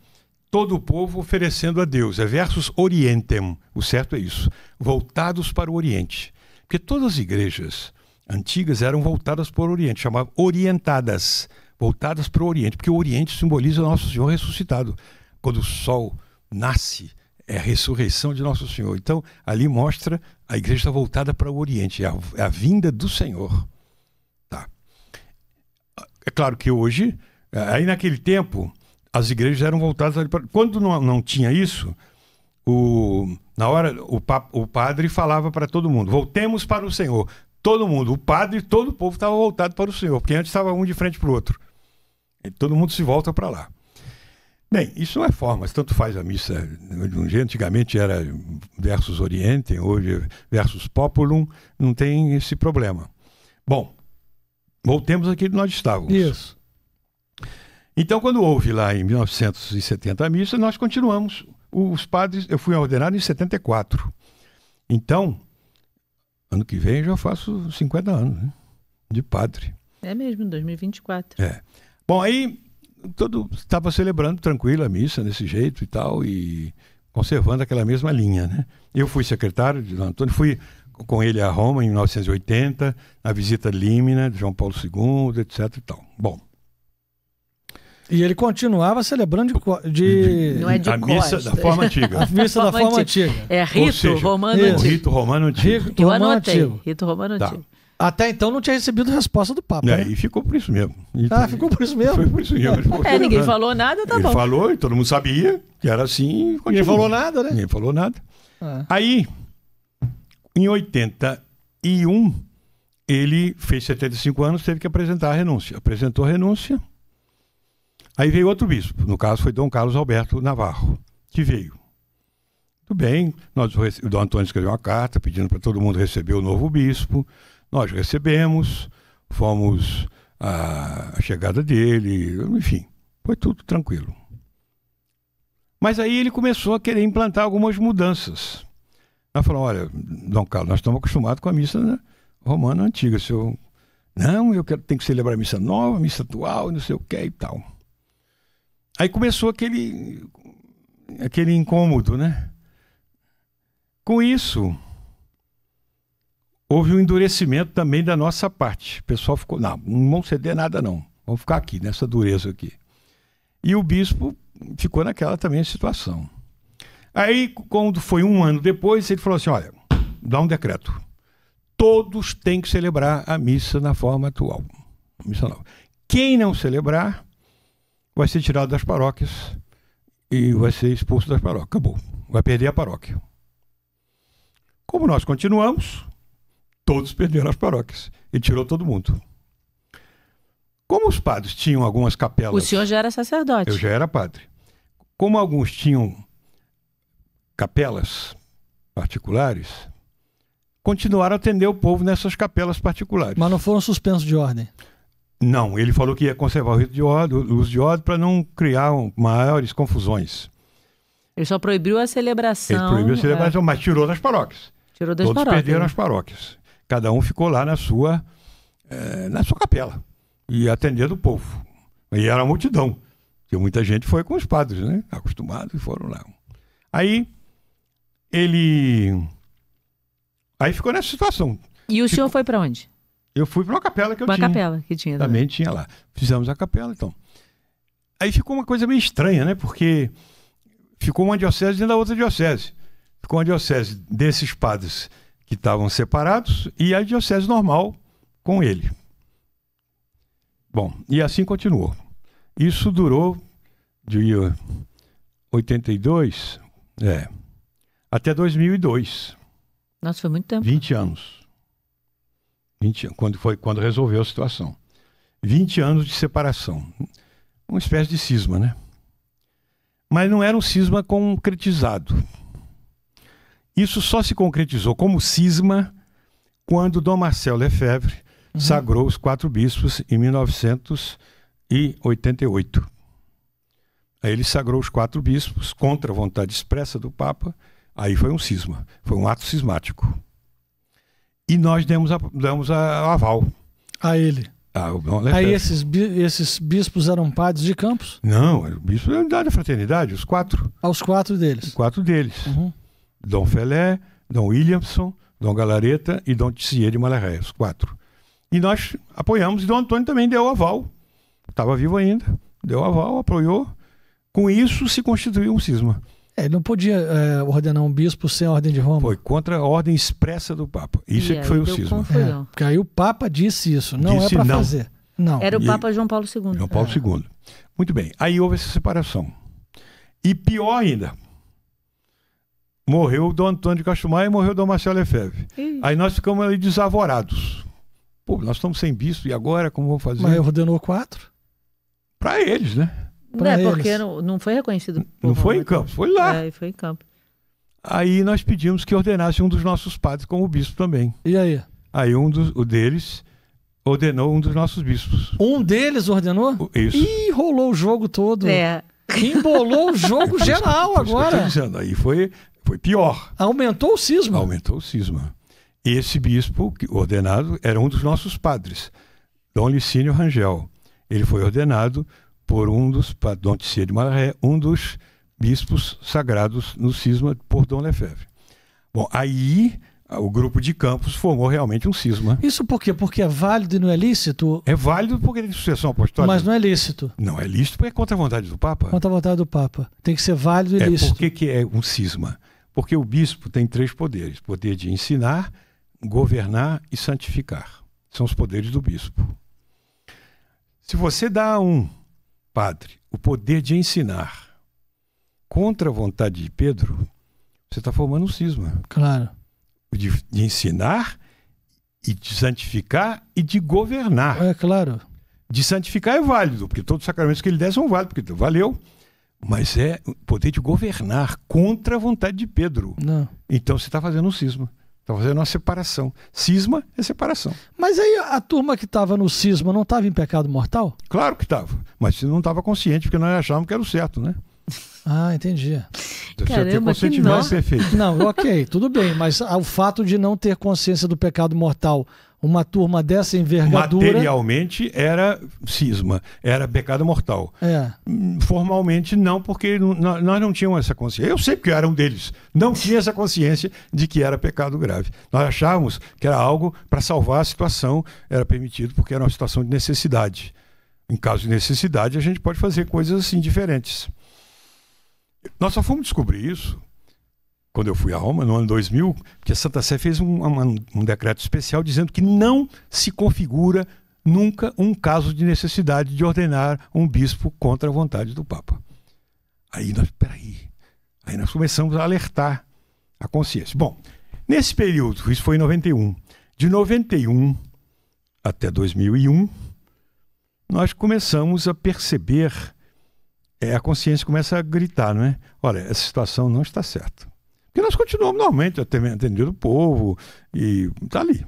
todo o povo oferecendo a Deus. É versus orientem. O certo é isso. Voltados para o Oriente. Porque todas as igrejas antigas eram voltadas para o Oriente, chamavam orientadas, voltadas para o Oriente, porque o Oriente simboliza Nosso Senhor ressuscitado. Quando o sol nasce, é a ressurreição de Nosso Senhor. Então, ali mostra a igreja está voltada para o Oriente, é a, é a vinda do Senhor. Tá. É claro que hoje, é, aí naquele tempo, as igrejas eram voltadas para. Quando não, não tinha isso, o, na hora o, o padre falava para todo mundo: voltemos para o Senhor todo mundo, o padre e todo o povo estava voltado para o Senhor, porque antes estava um de frente para o outro. E todo mundo se volta para lá. Bem, isso é forma, tanto faz a missa. Antigamente era versus orientem, hoje versus populum, não tem esse problema. Bom, voltemos aqui onde nós estávamos. Isso. Então, quando houve lá em 1970 a missa, nós continuamos. Os padres, eu fui ordenado em 74. Então, Ano que vem já faço 50 anos né? de padre. É mesmo, 2024. É. Bom, aí todo estava celebrando tranquilo a missa desse jeito e tal, e conservando aquela mesma linha, né? Eu fui secretário de Dom Antônio, fui com ele a Roma em 1980, na visita límina de João Paulo II, etc e tal. Bom, e ele continuava celebrando de. de... Não é de a missa da forma antiga. A missa da forma antiga. É rito seja, romano isso. antigo. Rito romano antigo. Rito Eu romano anotei. Antigo. Rito romano tá. antigo. Até então não tinha recebido resposta do Papa. É, né? E ficou por isso mesmo. ah, ficou por isso mesmo? Foi por isso mesmo. É, ninguém falou nada, tá ele bom. falou e todo mundo sabia que era assim. Ninguém falou nada, né? Ninguém falou nada. Ah. Aí, em 81, ele fez 75 anos, teve que apresentar a renúncia. Apresentou a renúncia Aí veio outro bispo, no caso foi Dom Carlos Alberto Navarro, que veio. Tudo bem, nós, o Dom Antônio escreveu uma carta pedindo para todo mundo receber o novo bispo. Nós recebemos, fomos à chegada dele, enfim, foi tudo tranquilo. Mas aí ele começou a querer implantar algumas mudanças. Nós falamos, olha, Dom Carlos, nós estamos acostumados com a missa né, romana antiga. Se eu... Não, eu quero, tenho que celebrar a missa nova, a missa atual, não sei o que e tal. Aí começou aquele, aquele incômodo, né? Com isso, houve um endurecimento também da nossa parte. O pessoal ficou, não, não vão ceder nada não. Vamos ficar aqui, nessa dureza aqui. E o bispo ficou naquela também situação. Aí, quando foi um ano depois, ele falou assim: olha, dá um decreto. Todos têm que celebrar a missa na forma atual. Missa nova. Quem não celebrar vai ser tirado das paróquias e vai ser expulso das paróquias. Acabou. Vai perder a paróquia. Como nós continuamos, todos perderam as paróquias. E tirou todo mundo. Como os padres tinham algumas capelas. O senhor já era sacerdote. Eu já era padre. Como alguns tinham capelas particulares, continuaram a atender o povo nessas capelas particulares. Mas não foram suspensos de ordem? Não, ele falou que ia conservar o, de uso de ódio para não criar maiores confusões. Ele só proibiu a celebração. Ele proibiu a é. celebração, é. mas tirou das paróquias. Tirou das Todos paróquias. perderam as paróquias. Cada um ficou lá na sua, é, na sua capela e atendendo o povo. E era a multidão. Porque muita gente foi com os padres, né? Acostumados e foram lá. Aí ele. Aí ficou nessa situação. E o ficou... senhor foi para onde? Eu fui para uma capela que eu uma tinha. Uma capela que tinha. Também né? tinha lá. Fizemos a capela, então. Aí ficou uma coisa meio estranha, né? Porque ficou uma diocese dentro da outra diocese. Ficou uma diocese desses padres que estavam separados e a diocese normal com ele. Bom, e assim continuou. Isso durou de 82 é, até 2002. Nossa, foi muito tempo. 20 anos. 20, quando foi quando resolveu a situação. 20 anos de separação. Uma espécie de cisma, né? Mas não era um cisma concretizado. Isso só se concretizou como cisma quando Dom Marcelo Lefebvre uhum. sagrou os quatro bispos em 1988. Aí ele sagrou os quatro bispos contra a vontade expressa do Papa. Aí foi um cisma, foi um ato cismático. E nós demos a, damos a, aval. A ele? A, ah, né, Aí esses, esses bispos eram padres de campos? Não, o bispo da fraternidade, os quatro. Aos quatro deles? Quatro deles. Uhum. Dom Felé, Dom Williamson, Dom Galareta e Dom Tissier de Malarré, os quatro. E nós apoiamos, e Dom Antônio também deu aval. Estava vivo ainda, deu aval, apoiou. Com isso se constituiu um cisma. É, ele não podia é, ordenar um bispo sem a ordem de Roma. Foi contra a ordem expressa do Papa. Isso e é que foi o cisma. É, porque aí o Papa disse isso. Não é disse é para fazer. Não. Era o Papa e... João Paulo II. João Paulo é. II. Muito bem. Aí houve essa separação. E pior ainda, morreu o Dom Antônio de Castro Maia e morreu o Dom Marcelo Lefebvre. Aí nós ficamos ali desavorados. Pô, nós estamos sem bispo e agora como vamos fazer? Mas ordenou quatro? Para eles, né? Não, é porque não, não, foi reconhecido. Não Roma, foi em campo, foi né? lá. É, foi em Aí nós pedimos que ordenasse um dos nossos padres como bispo também. E aí? Aí um dos, o deles ordenou um dos nossos bispos. Um deles ordenou? Isso. E rolou o jogo todo. É. Embolou o jogo geral agora. dizendo, aí foi, foi pior. Aumentou o cisma. Aumentou o cisma. Esse bispo ordenado era um dos nossos padres, Dom Licínio Rangel. Ele foi ordenado por um dos, para Dom Tissier de Malaré, um dos bispos sagrados no cisma por Dom Lefebvre. Bom, aí o grupo de Campos formou realmente um cisma. Isso por quê? Porque é válido e não é lícito? É válido porque tem sucessão apostólica. Mas não é lícito. Não é lícito porque é contra a vontade do Papa. Contra a vontade do Papa. Tem que ser válido e é, lícito. Por que, que é um cisma? Porque o bispo tem três poderes: poder de ensinar, governar e santificar. São os poderes do bispo. Se você dá um padre, o poder de ensinar contra a vontade de Pedro, você está formando um cisma. Claro. De, de, ensinar, e de santificar e de governar. É claro. De santificar é válido, porque todos os sacramentos que ele der são válidos, porque valeu. Mas é o poder de governar contra a vontade de Pedro. Não. Então você está fazendo um cisma. Está fazendo uma separação. Cisma é separação. Mas aí a turma que estava no cisma não estava em pecado mortal? Claro que estava. Mas não estava consciente, porque nós achávamos que era o certo, né? Ah, entendi. Caramba, ter consciência que não. Não, ok, tudo bem. Mas o fato de não ter consciência do pecado mortal uma turma dessa envergadura. Materialmente era cisma, era pecado mortal. É. Formalmente não, porque nós não tínhamos essa consciência. Eu sei que eu era um deles. Não tinha essa consciência de que era pecado grave. Nós achávamos que era algo para salvar a situação, era permitido porque era uma situação de necessidade. Em caso de necessidade, a gente pode fazer coisas assim diferentes. Nós só fomos descobrir isso quando eu fui a Roma, no ano 2000, que a Santa Sé fez um, um, um decreto especial dizendo que não se configura nunca um caso de necessidade de ordenar um bispo contra a vontade do Papa. Aí nós, peraí, aí nós começamos a alertar a consciência. Bom, nesse período, isso foi em 91, de 91 até 2001, nós começamos a perceber, é, a consciência começa a gritar, não é? Olha, essa situação não está certa que nós continuamos normalmente atendendo o povo e tá ali.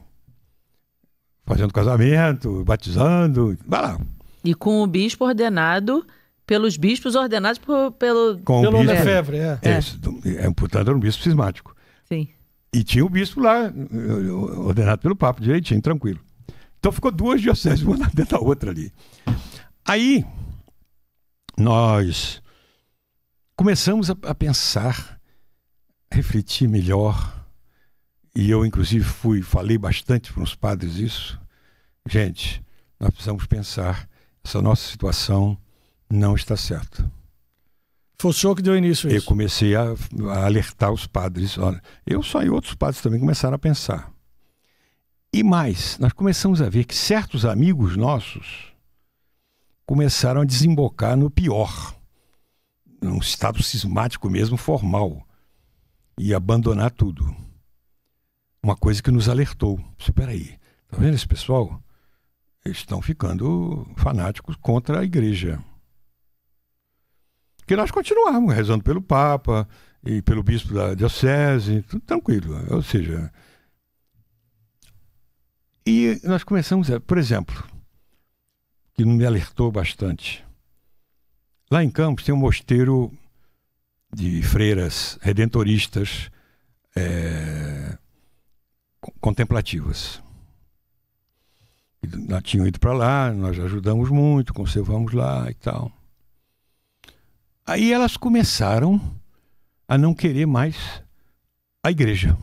Fazendo casamento, batizando, vai lá. E com o bispo ordenado pelos bispos ordenados por, pelo... Com pelo bispo, Lefebvre, é, é. É, então, é. é. Portanto, era um bispo cismático. Sim. E tinha o bispo lá, eh, ordenado pelo Papa, direitinho, tranquilo. Então ficou duas dioceses, uma dentro da outra ali. Aí, nós começamos a, a pensar refleti melhor e eu inclusive fui falei bastante para os padres isso. Gente, nós precisamos pensar essa nossa situação não está certa. Foi o senhor que deu início a isso? Eu comecei a, a alertar os padres. Olha, eu só e outros padres também começaram a pensar. E mais, nós começamos a ver que certos amigos nossos começaram a desembocar no pior, num estado cismático mesmo formal e abandonar tudo. Uma coisa que nos alertou. Espera aí, tá vendo esse pessoal? Eles estão ficando fanáticos contra a igreja. Que nós continuamos rezando pelo Papa e pelo bispo da diocese, tudo tranquilo. Ou seja, e nós começamos, a, por exemplo, que me alertou bastante. Lá em Campos tem um mosteiro de freiras redentoristas é, contemplativas. Nós tinham ido para lá, nós ajudamos muito, conservamos lá e tal. Aí elas começaram a não querer mais a igreja.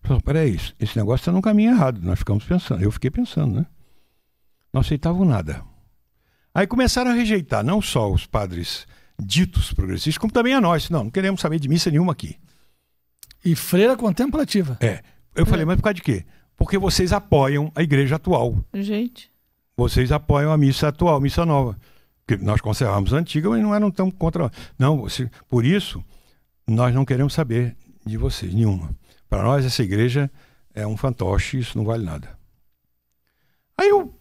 Falaram, peraí, esse negócio está num caminho errado. Nós ficamos pensando, eu fiquei pensando, né? Não aceitavam nada. Aí começaram a rejeitar não só os padres ditos progressistas, como também a nós. Não, não queremos saber de missa nenhuma aqui. E freira contemplativa. É. Eu é. falei, mas por causa de quê? Porque vocês apoiam a igreja atual. Gente. Vocês apoiam a missa atual, a missa nova. Que nós conservamos a antiga, mas não eram tão contra. Não, você... por isso, nós não queremos saber de vocês, nenhuma. Para nós, essa igreja é um fantoche, isso não vale nada. Aí eu,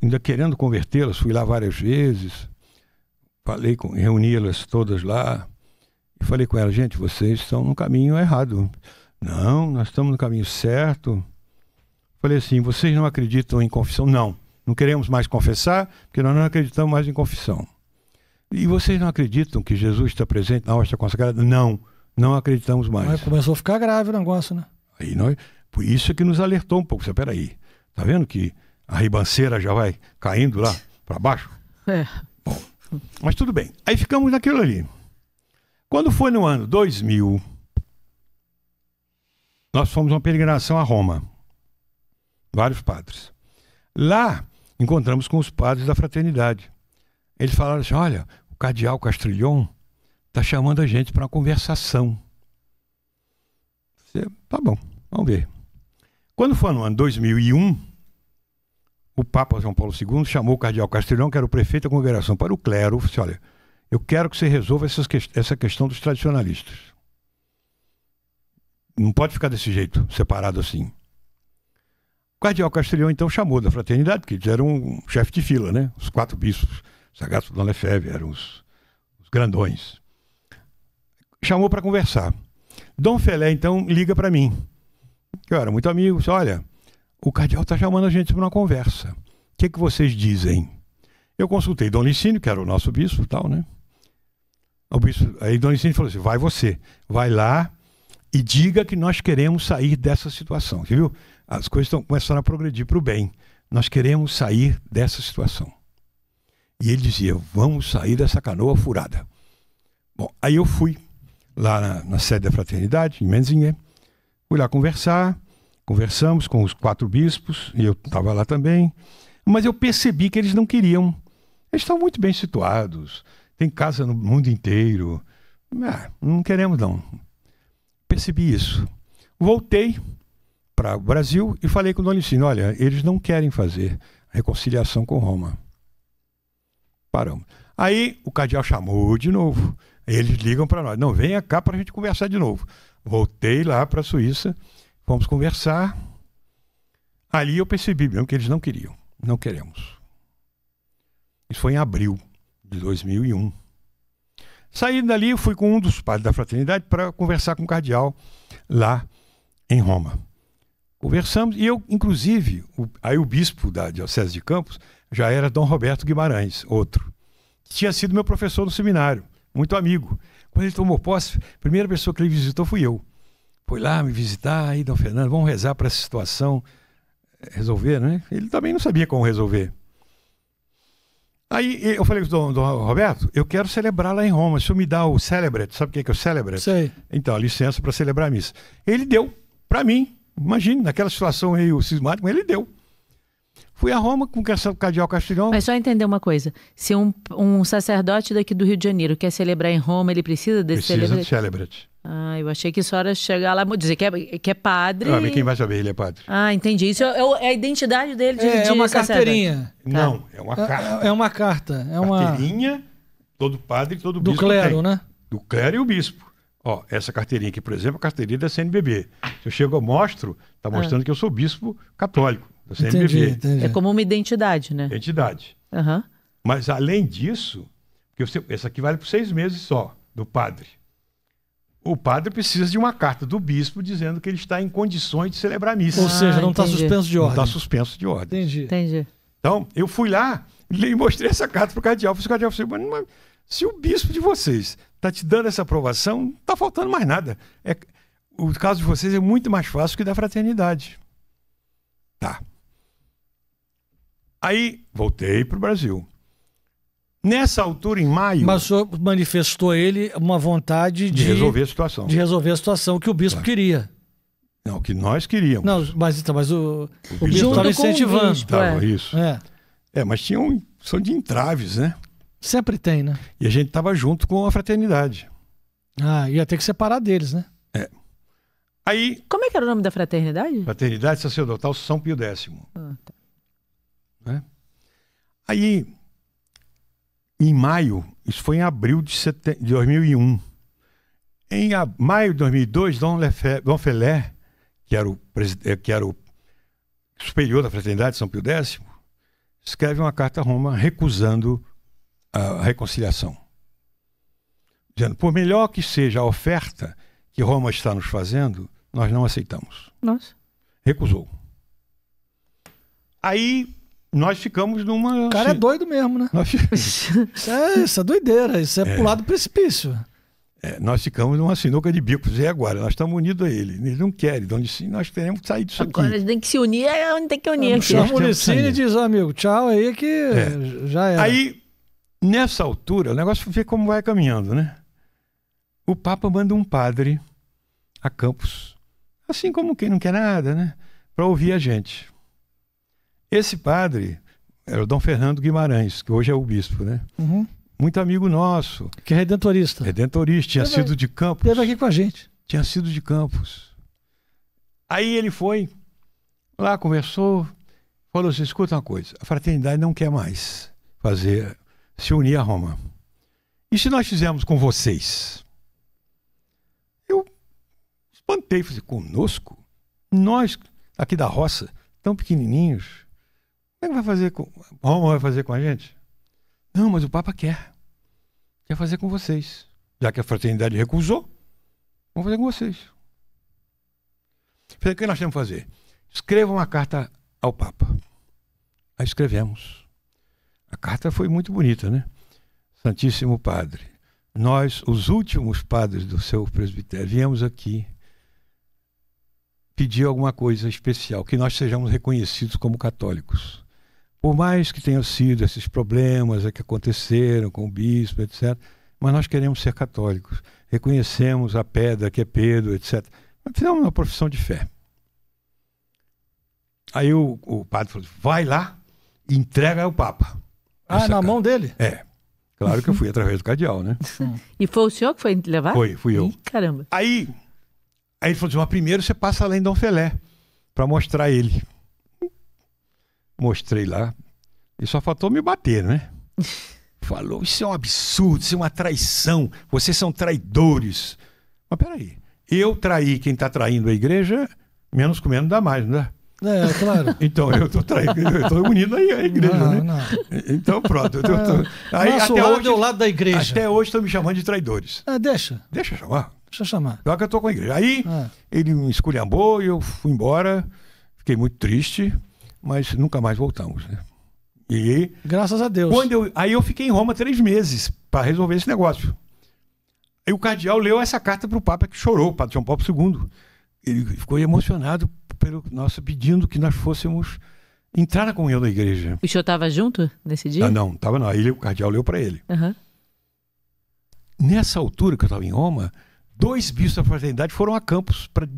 ainda querendo convertê-las, fui lá várias vezes, falei com, reuni-las todas lá e falei com ela gente, vocês estão no caminho errado. Não, nós estamos no caminho certo. Falei assim, vocês não acreditam em confissão? Não, não queremos mais confessar, porque nós não acreditamos mais em confissão. E vocês não acreditam que Jesus está presente na hóstia consagrada? Não, não acreditamos mais. Mas começou a ficar grave o negócio, né? Aí nós, por isso é que nos alertou um pouco. Você, peraí, tá vendo que a ribanceira já vai caindo lá para baixo? É. Mas tudo bem. Aí ficamos naquilo ali. Quando foi no ano 2000, nós fomos uma peregrinação a Roma. Vários padres. Lá, encontramos com os padres da fraternidade. Eles falaram assim: olha, o cardeal Castrilhon está chamando a gente para uma conversação. Você, tá bom, vamos ver. Quando foi no ano 2001, o Papa João Paulo II chamou o cardeal Castelhão, que era o prefeito da congregação, para o clero, disse, olha, eu quero que você resolva que essa questão dos tradicionalistas. Não pode ficar desse jeito, separado assim. O cardeal Castelhão, então, chamou da fraternidade, que eles eram um chefe de fila, né? Os quatro bispos, Sagato Dona Lefebvre, eram os, os grandões. Chamou para conversar. Dom Felé, então, liga para mim. Eu era muito amigo, disse, olha, o cardeal está chamando a gente para uma conversa. O que, que vocês dizem? Eu consultei Dom Licínio, que era o nosso bispo tal, né? O bispo, aí Dom Licínio falou assim, vai você, vai lá e diga que nós queremos sair dessa situação. Você viu? As coisas estão começando a progredir para o bem. Nós queremos sair dessa situação. E ele dizia, vamos sair dessa canoa furada. Bom, aí eu fui lá na, na sede da fraternidade, em Menzinha, fui lá conversar, Conversamos com os quatro bispos, e eu estava lá também, mas eu percebi que eles não queriam. Eles estão muito bem situados, tem casa no mundo inteiro. Ah, não queremos, não. Percebi isso. Voltei para o Brasil e falei com o Donicino: olha, eles não querem fazer reconciliação com Roma. Paramos. Aí o cardeal chamou de novo. Eles ligam para nós: não, venha cá para a gente conversar de novo. Voltei lá para a Suíça Vamos conversar. Ali eu percebi mesmo que eles não queriam. Não queremos. Isso foi em abril de 2001. Saindo dali, eu fui com um dos padres da fraternidade para conversar com o cardeal lá em Roma. Conversamos e eu, inclusive, o, aí o bispo da Diocese de Campos já era Dom Roberto Guimarães, outro, que tinha sido meu professor no seminário, muito amigo. Quando ele tomou posse, a primeira pessoa que ele visitou fui eu foi lá me visitar, aí, Dom Fernando, vamos rezar para essa situação resolver, né? Ele também não sabia como resolver. Aí eu falei com o Dom, Roberto, eu quero celebrar lá em Roma. Se me dá o celebrate, sabe o que é, que é o celebrate? Sei. Então, licença para celebrar a missa. Ele deu para mim. Imagine, naquela situação aí, o cismático, ele deu. Fui a Roma com o cardeal Castilhão. Mas só entender uma coisa: se um, um, sacerdote daqui do Rio de Janeiro quer celebrar em Roma, ele precisa desse precisa celebrate? Precisa de celebrate. Ah, eu achei que a senhora chegar lá e dizer que é, que é padre. Ah, quem vai saber ele é padre? Ah, entendi. Isso é, é a identidade dele de É, é de é uma carteirinha. Não, tá. é uma carta. É, é uma carta. É uma... Carteirinha, todo padre, todo bispo Do clero, tem. né? Do clero e o bispo. Ó, essa carteirinha aqui, por exemplo, é a carteirinha da CNBB. Se eu chego, eu mostro, tá ah. mostrando que eu sou bispo católico da CNBB. Entendi, entendi. É como uma identidade, né? Identidade. Uhum. Mas, além disso, você, essa aqui vale por seis meses só, do padre o padre precisa de uma carta do bispo dizendo que ele está em condições de celebrar a missa. Ou seja, não está ah, suspenso de tá ordem. Não está suspenso de ordem. Entendi. entendi. Então, eu fui lá e mostrei essa carta para o cardeal. O cardeal falou mas se o bispo de vocês está te dando essa aprovação, não está faltando mais nada. É, o caso de vocês é muito mais fácil que da fraternidade. Tá. Aí, voltei para o Brasil. Nessa altura, em maio. Mas o senhor manifestou ele uma vontade de, de resolver a situação. De resolver a situação que o bispo claro. queria. Não, que nós queríamos. Não, mas então, mas o, o, o bispo estava incentivando. O bispo, é. Isso. É. é, mas tinha um, são de entraves, né? Sempre tem, né? E a gente estava junto com a fraternidade. Ah, ia ter que separar deles, né? É. Aí. Como é que era o nome da fraternidade? Fraternidade Sacerdotal São Pio X. Ah, tá. né? Aí em maio, isso foi em abril de, sete... de 2001. Em a... maio de 2002, Dom, Lefe... Dom Felé, que era, o pres... Eh, que era o superior da fraternidade São Pio X, escreve uma carta a Roma recusando a reconciliação. Dizendo, por melhor que seja a oferta que Roma está nos fazendo, nós não aceitamos. Nossa. Recusou. Aí nós ficamos numa. O cara é doido mesmo, né? Nós... isso, é, isso é doideira, isso é, é. pular do precipício. É, nós ficamos numa sinuca de bicos. E é agora? Nós estamos unidos a ele. Eles não querem. Então, sim, nós teremos que sair disso agora aqui. Agora tem que se unir, é onde tem que unir. Ah, chama o e diz, amigo, tchau aí que é. já era. Aí, nessa altura, o negócio vê como vai caminhando, né? O Papa manda um padre a Campos, assim como quem não quer nada, né? Para ouvir a gente. Esse padre era o Dom Fernando Guimarães, que hoje é o bispo, né? Uhum. Muito amigo nosso. Que é redentorista. Redentorista, tinha teve, sido de Campos. Esteve aqui com a gente. Tinha sido de Campos. Aí ele foi lá, conversou, falou assim: escuta uma coisa, a fraternidade não quer mais fazer, se unir a Roma. E se nós fizermos com vocês? Eu espantei, falei: conosco? Nós, aqui da roça, tão pequenininhos é que vai fazer com. Roma vai fazer com a gente? Não, mas o Papa quer. Quer fazer com vocês. Já que a fraternidade recusou, vamos fazer com vocês. O que nós temos que fazer? Escreva uma carta ao Papa. A escrevemos. A carta foi muito bonita, né? Santíssimo Padre, nós, os últimos padres do seu presbitério, viemos aqui pedir alguma coisa especial, que nós sejamos reconhecidos como católicos. Por mais que tenham sido esses problemas que aconteceram com o bispo, etc., mas nós queremos ser católicos. Reconhecemos a pedra que é Pedro, etc. Mas fizemos uma profissão de fé. Aí o, o padre falou: vai lá e entrega ao Papa. Ah, na mão dele? É. Claro que eu fui através do cardeal, né? e foi o senhor que foi levar? Foi, fui eu. Ih, caramba. Aí, aí ele falou assim: mas primeiro você passa lá em Dom Felé para mostrar ele. Mostrei lá. E só faltou me bater, né? Falou, isso é um absurdo, isso é uma traição, vocês são traidores. Mas peraí, eu traí quem está traindo a igreja, menos com menos dá mais, não né? dá? É, claro. Então, eu tô, traindo, eu tô unido aí a igreja, não, né? Não. Então, pronto. Eu tô, é. Aí, Nosso até hoje, é o lado da igreja. Até hoje estão me chamando de traidores. Ah, deixa. Deixa chamar. Deixa eu chamar. Pior que eu tô com a igreja. Aí, é. ele me esculhambou e eu fui embora. Fiquei muito triste mas nunca mais voltamos. Né? E graças a Deus. Quando eu, aí eu fiquei em Roma três meses para resolver esse negócio. Aí o cardeal leu essa carta para o Papa que chorou, o Padre João Paulo II. Ele ficou emocionado pelo nosso pedindo que nós fôssemos entrar na comunhão da igreja. O senhor estava junto nesse dia? Ah, não, estava não. Aí o cardeal leu para ele. Uhum. Nessa altura que eu estava em Roma, dois bispos da fraternidade foram a Campos para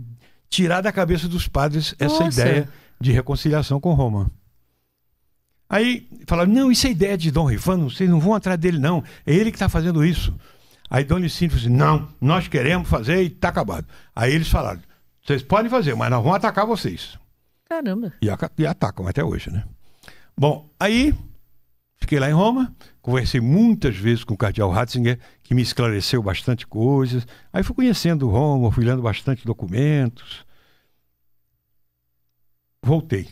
tirar da cabeça dos padres essa Nossa. ideia de reconciliação com Roma. Aí falaram, não, isso é ideia de Dom Rifano, vocês não vão atrás dele, não. É ele que está fazendo isso. Aí Dom Licínio falou assim, não, nós queremos fazer e está acabado. Aí eles falaram, vocês podem fazer, mas nós vamos atacar vocês. Caramba. E, e atacam até hoje, né? Bom, aí fiquei lá em Roma, conversei muitas vezes com o cardeal Ratzinger, que me esclareceu bastante coisas. Aí fui conhecendo Roma, fui lendo bastante documentos voltei.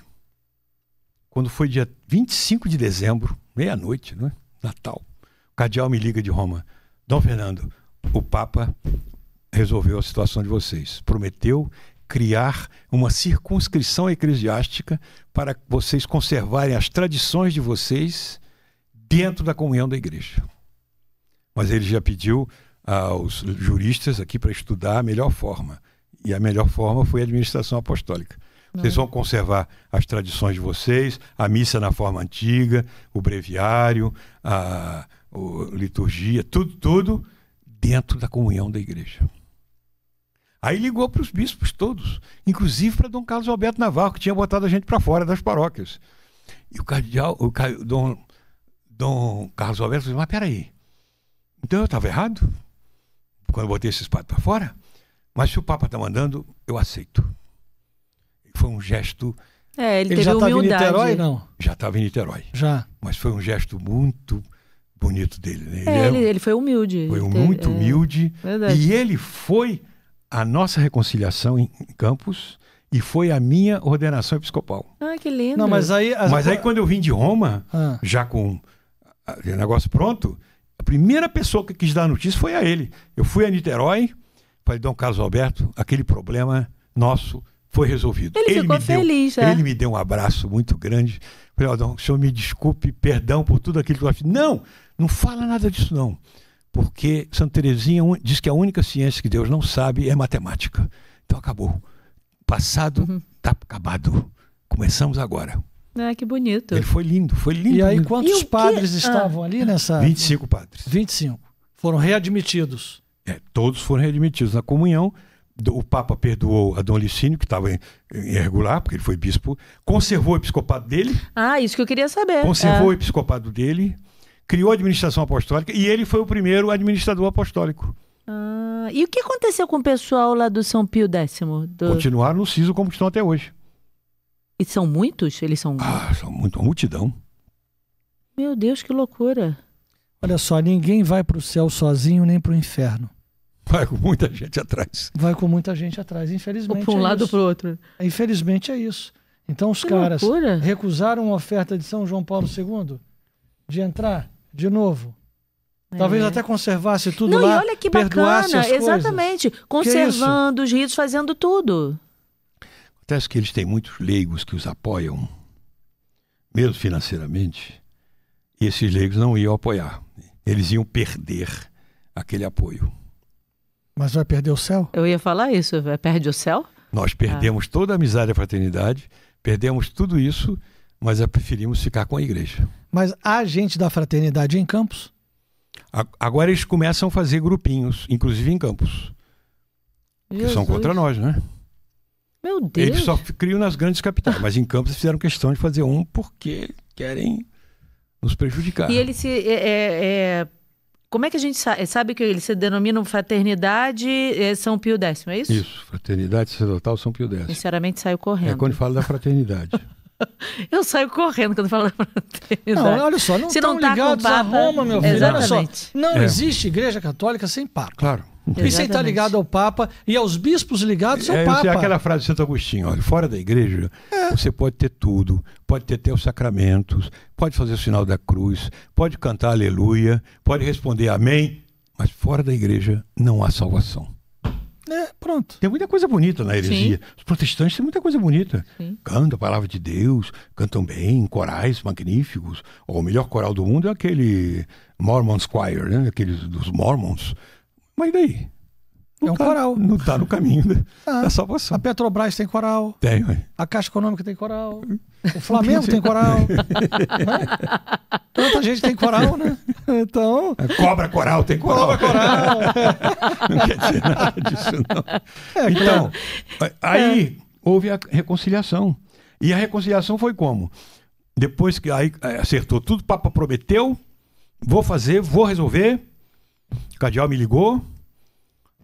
Quando foi dia 25 de dezembro, meia-noite, né? Natal, o cardeal me liga de Roma. Dom Fernando, o Papa resolveu a situação de vocês. Prometeu criar uma circunscrição eclesiástica para vocês conservarem as tradições de vocês dentro da comunhão da igreja. Mas ele já pediu aos juristas aqui para estudar a melhor forma. E a melhor forma foi a administração apostólica. Vocês vão conservar as tradições de vocês, a missa na forma antiga, o breviário, a, a liturgia, tudo, tudo dentro da comunhão da igreja. Aí ligou para os bispos todos, inclusive para Dom Carlos Alberto Navarro, que tinha botado a gente para fora das paróquias. E o cardeal, o Dom, Dom Carlos Alberto disse, assim, mas peraí, então eu estava errado quando eu botei esses padres para fora? Mas se o Papa está mandando, eu aceito foi um gesto. É, ele, ele já estava em Niterói, não? Já estava em Niterói. Já. Mas foi um gesto muito bonito dele. Né? Ele, é, é ele, ele, foi humilde. Foi um teve, muito é, humilde. Verdade. E ele foi a nossa reconciliação em, em Campos e foi a minha ordenação episcopal. Ah, que lindo. Não, mas aí, as... mas aí quando eu vim de Roma, ah. já com o ah, negócio pronto, a primeira pessoa que quis dar a notícia foi a ele. Eu fui a Niterói, falei, Dom Carlos Alberto, aquele problema nosso foi resolvido. Ele, ele ficou feliz, deu, é? Ele me deu um abraço muito grande. Falei, Adão, o senhor me desculpe, perdão por tudo aquilo que eu fiz. Não, não fala nada disso, não. Porque Santa Teresinha diz que a única ciência que Deus não sabe é matemática. Então acabou. Passado está uhum. Tá acabado. Começamos agora. Ah, que bonito. Ele foi lindo, foi lindo. E aí, lindo. quantos e padres ah. estavam ali nessa. 25 padres. 25. Foram readmitidos. É, todos foram readmitidos na comunhão o Papa perdoou a Dom Licínio, que estava irregular, porque ele foi bispo, conservou o episcopado dele. Ah, isso que eu queria saber. Conservou é. o episcopado dele, criou a administração apostólica e ele foi o primeiro administrador apostólico. Ah, e o que aconteceu com o pessoal lá do São Pio X? Do... Continuaram no siso como estão até hoje. E são muitos? Eles são. Ah, são muito, uma multidão. Meu Deus, que loucura. Olha só, ninguém vai para o céu sozinho nem para o inferno. Vai com muita gente atrás. Vai com muita gente atrás, infelizmente. Ou para um é lado ou para o outro. Infelizmente é isso. Então os que caras loucura. recusaram a oferta de São João Paulo II de entrar de novo. Talvez é. até conservasse tudo Não, lá. E olha que bacana, exatamente. É Conservando os ritos, fazendo tudo. Acontece que eles têm muitos leigos que os apoiam, mesmo financeiramente, e esses leigos não iam apoiar. Eles iam perder aquele apoio. Mas vai perder o céu? Eu ia falar isso, perde o céu? Nós ah. perdemos ah. toda a amizade e a fraternidade, perdemos tudo isso, mas é, preferimos ficar com a igreja. Mas há gente da fraternidade em campos? Agora eles começam a fazer grupinhos, inclusive em campos. Jesus. Que são contra nós, né? Meu Deus. Eles só criam nas grandes capitais, mas em campos fizeram questão de fazer um porque querem nos prejudicar. E eles se, é, é, é como é que a gente sabe, sabe que eles se denominam Fraternidade eh, São Pio X, é isso? Isso, Fraternidade Sacerdotal São Pio X. Sinceramente, saio é correndo. É quando fala da fraternidade. Eu saio correndo quando falo da fraternidade. Não, olha só, não estão tá ligados a Roma, meu filho. Exatamente. Olha só, não é. existe igreja católica sem Papa. Claro. Tá Exatamente. E sem está ligado ao Papa e aos bispos ligados ao é, Papa. Aquela frase de Santo Agostinho, olha, fora da igreja, é. você pode ter tudo, pode ter até os sacramentos, pode fazer o sinal da cruz, pode cantar aleluia, pode responder amém, mas fora da igreja não há salvação. É, pronto. Tem muita coisa bonita na heresia. Sim. Os protestantes têm muita coisa bonita. Sim. Cantam a palavra de Deus, cantam bem, corais magníficos. O melhor coral do mundo é aquele Mormon Choir, né? aqueles dos Mormons. Mas daí? Não é um tá, coral. Não está no caminho da, né? ah, da é salvação. A Petrobras tem coral. Tem, ué. A Caixa Econômica tem coral. O Flamengo tem coral. né? Tanta gente tem coral, né? Então. A é. cobra coral tem coral. Cobra coral. não quer dizer nada disso, não. É, então, aí houve a reconciliação. E a reconciliação foi como? Depois que aí é, acertou tudo, o Papa prometeu: vou fazer, vou resolver. O Cadial me ligou.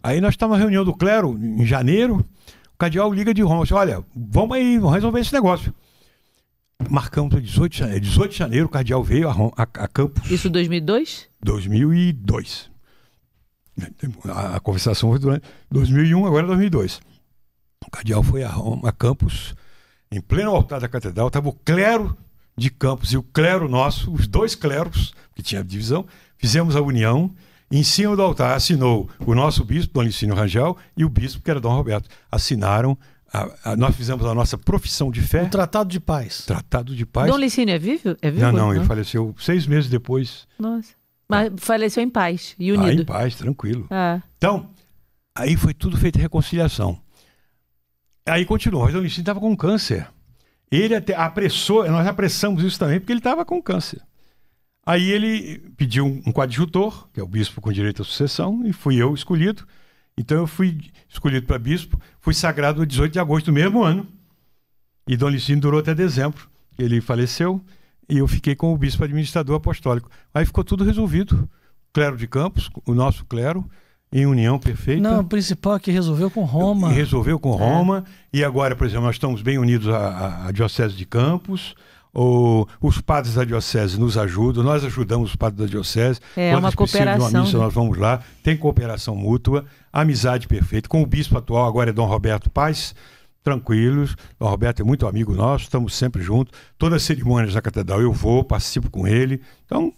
Aí nós estávamos na reunião do clero em janeiro. O Cadial liga de Roma. Disse, Olha, vamos aí, vamos resolver esse negócio. Marcamos 18 de janeiro. É, 18 de janeiro o Cardeal veio a, a, a Campos. Isso 2002? 2002. A, a conversação foi durante 2001, agora 2002. É o Cardeal foi a, Roma, a Campos, em pleno altar da catedral, estava o clero de Campos e o clero nosso, os dois cleros, que tinha divisão, fizemos a união em cima do altar assinou o nosso bispo, Dom Licínio Rangel, e o bispo, que era Dom Roberto. Assinaram a, a, nós fizemos a nossa profissão de fé. O Tratado de Paz. Tratado de Paz. Dom Licínio é vivo? É vivo não, não, não, ele faleceu seis meses depois. Nossa. Mas ah. faleceu em paz e unido. Ah, em paz, tranquilo. Ah. Então, aí foi tudo feito reconciliação. Aí continuou. Mas Dom Licínio estava com câncer. Ele até apressou, nós apressamos isso também, porque ele estava com câncer. Aí ele pediu um coadjutor, que é o bispo com direito à sucessão, e fui eu escolhido. Então eu fui escolhido para bispo, fui sagrado no 18 de agosto do mesmo ano. E Dom Licínio durou até dezembro. Ele faleceu e eu fiquei com o bispo administrador apostólico. Aí ficou tudo resolvido. O clero de Campos, o nosso clero, em união perfeita. Não, o principal é que resolveu com Roma. Resolveu com é. Roma. É. E agora, por exemplo, nós estamos bem unidos à, à Diocese de Campos, o os padres da diocese nos ajudam, nós ajudamos os padres da diocese. É Quando uma cooperação. De uma missa, né? nós vamos lá, tem cooperação mútua, amizade perfeita. Com o bispo atual, agora é Dom Roberto Paz, tranquilos. Dom Roberto é muito amigo nosso, estamos sempre juntos. Todas as cerimônias da catedral eu vou, participo com ele. Então,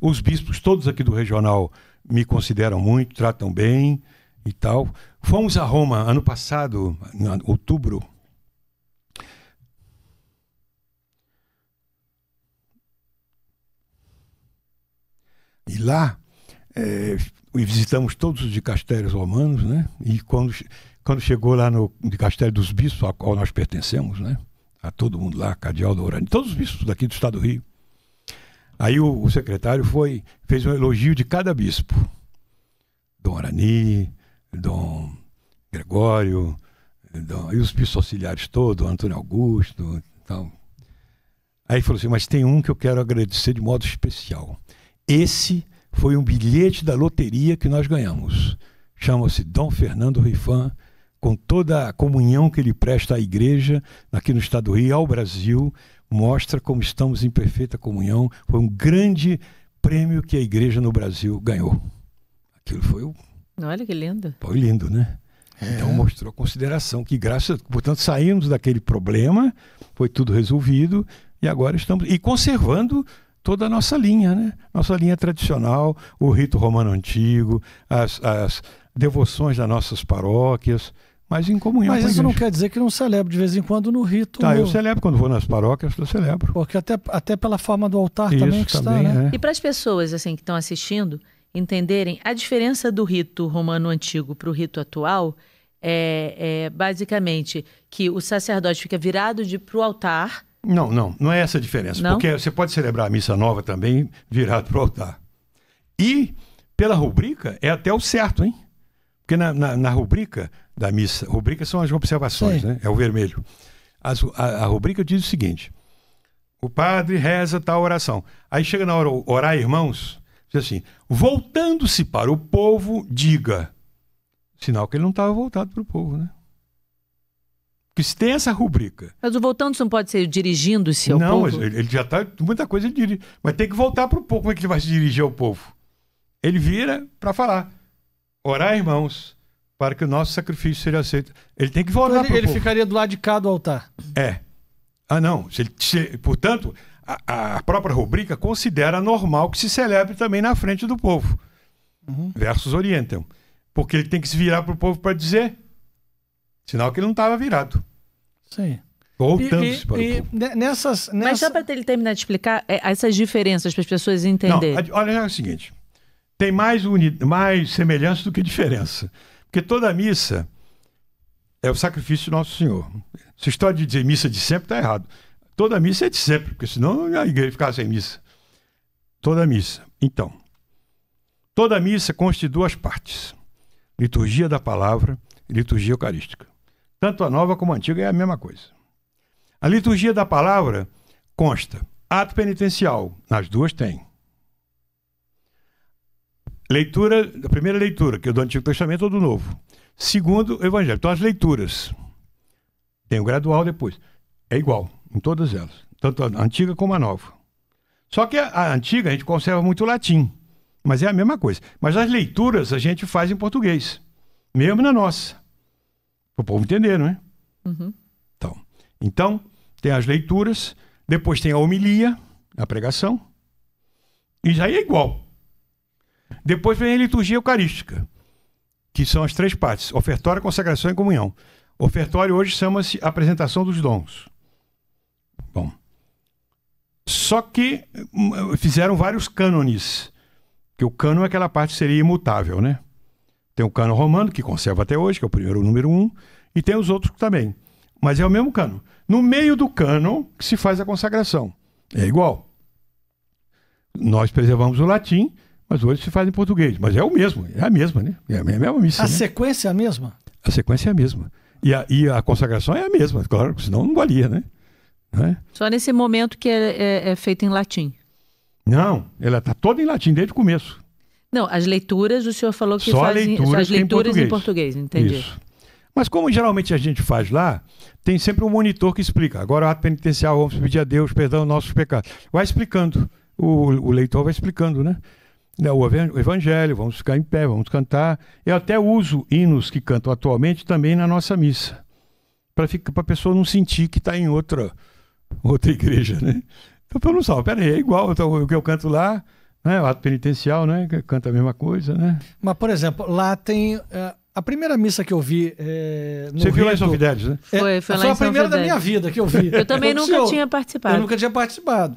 os bispos todos aqui do regional me consideram muito, tratam bem e tal. Fomos a Roma ano passado, em outubro, E lá é, visitamos todos os dicastérios romanos, né? E quando, quando chegou lá no dicastério dos bispos, ao qual nós pertencemos, né? A todo mundo lá, do Orani, todos os bispos daqui do estado do Rio. Aí o, o secretário foi fez um elogio de cada bispo. Dom Arani, Dom Gregório, Dom, e os bispos auxiliares todos, Antônio Augusto, tal. Então. Aí falou assim, mas tem um que eu quero agradecer de modo especial esse foi um bilhete da loteria que nós ganhamos. Chama-se Dom Fernando Rifan, com toda a comunhão que ele presta à igreja aqui no estado do Rio e ao Brasil, mostra como estamos em perfeita comunhão. Foi um grande prêmio que a igreja no Brasil ganhou. Aquilo foi o. Olha que lindo. Foi lindo, né? É. Então mostrou consideração que graças, portanto, saímos daquele problema, foi tudo resolvido e agora estamos e conservando toda a nossa linha, né? Nossa linha tradicional, o rito romano antigo, as, as devoções das nossas paróquias, mas em comunhão. Mas isso não quer dizer que não celebro de vez em quando no rito. Tá, eu celebro quando vou nas paróquias, eu celebro. Porque até, até pela forma do altar isso, também que está, né? É. E para as pessoas assim que estão assistindo entenderem a diferença do rito romano antigo para o rito atual é, é basicamente que o sacerdote fica virado para o altar não, não, não é essa a diferença. Não? Porque você pode celebrar a missa nova também virado para o altar. E, pela rubrica, é até o certo, hein? Porque na, na, na rubrica da missa, rubrica são as observações, Sim. né? É o vermelho. As, a, a rubrica diz o seguinte: o padre reza tal oração. Aí chega na hora, orar, irmãos, diz assim: voltando-se para o povo, diga. Sinal que ele não estava voltado para o povo, né? que tem essa rubrica. Mas o voltando não pode ser dirigindo-se ao não, povo? Não, ele, ele, já está... Muita coisa ele dirige. Mas tem que voltar para o povo. Como é que ele vai se dirigir ao povo? Ele vira para falar. Orar, irmãos, para que o nosso sacrifício seja aceito. Ele tem que então voltar o Ele, ele ficaria do lado de cá do altar. É. Ah, não. Se ele, se, portanto, a, a, própria rubrica considera normal que se celebre também na frente do povo. Uhum. Versos orientam. Porque ele tem que se virar para o povo para dizer Sinal que ele não estava virado. Sim. Voltando-se para e, nessas, Mas só para ele terminar de explicar é, essas diferenças para as pessoas entenderem. Não, olha é o seguinte: tem mais, uni, mais semelhança do que diferença. Porque toda missa é o sacrifício de Nosso Senhor. Essa história de dizer missa de sempre está errado. Toda missa é de sempre, porque senão a igreja ficava sem missa. Toda missa. Então, toda missa constitui duas partes: liturgia da palavra e liturgia eucarística. Tanto a nova como a antiga é a mesma coisa. A liturgia da palavra consta ato penitencial, nas duas tem. Leitura, a primeira leitura, que é do Antigo Testamento ou do Novo. Segundo, o Evangelho. Então, as leituras. Tem o gradual depois. É igual em todas elas, tanto a antiga como a nova. Só que a antiga a gente conserva muito o latim, mas é a mesma coisa. Mas as leituras a gente faz em português, mesmo na nossa. Para o povo entender, não é? Uhum. Então, então, tem as leituras, depois tem a homilia, a pregação. e aí é igual. Depois vem a liturgia eucarística, que são as três partes: ofertório, consagração e comunhão. Ofertório hoje chama-se apresentação dos dons. Bom. Só que hum, fizeram vários cânones, que o cânon é aquela parte que seria imutável, né? Tem o cano romano, que conserva até hoje, que é o primeiro número um, e tem os outros também. Mas é o mesmo cano. No meio do cano que se faz a consagração. É igual. Nós preservamos o latim, mas hoje se faz em português. Mas é o mesmo, é a mesma, né? É a mesma é missa. A né? sequência é a mesma? A sequência é a mesma. E a, e a consagração é a mesma, claro, senão não valia, né? É? Só nesse momento que é, é, é feito em latim. Não, ela está toda em latim desde o começo. Não, as leituras, o senhor falou que só leituras em, as leituras em português, em português entendi. Isso. Mas como geralmente a gente faz lá, tem sempre um monitor que explica. Agora o ato penitencial, vamos pedir a Deus perdão dos nossos pecados. Vai explicando, o, o leitor vai explicando, né? né o evangelho, vamos ficar em pé, vamos cantar. Eu até uso hinos que canto atualmente também na nossa missa, para a pessoa não sentir que está em outra, outra igreja, né? Então, eu não peraí, é igual então, o que eu canto lá, né? O ato penitencial, né? Canta a mesma coisa, né? Mas, por exemplo, lá tem. Uh... A primeira missa que eu vi. É, Você Rio, viu lá em São Fidélis, né? É, foi, foi lá foi em São a primeira Fidélis. da minha vida que eu vi. Eu também nunca tinha participado. Eu nunca tinha participado.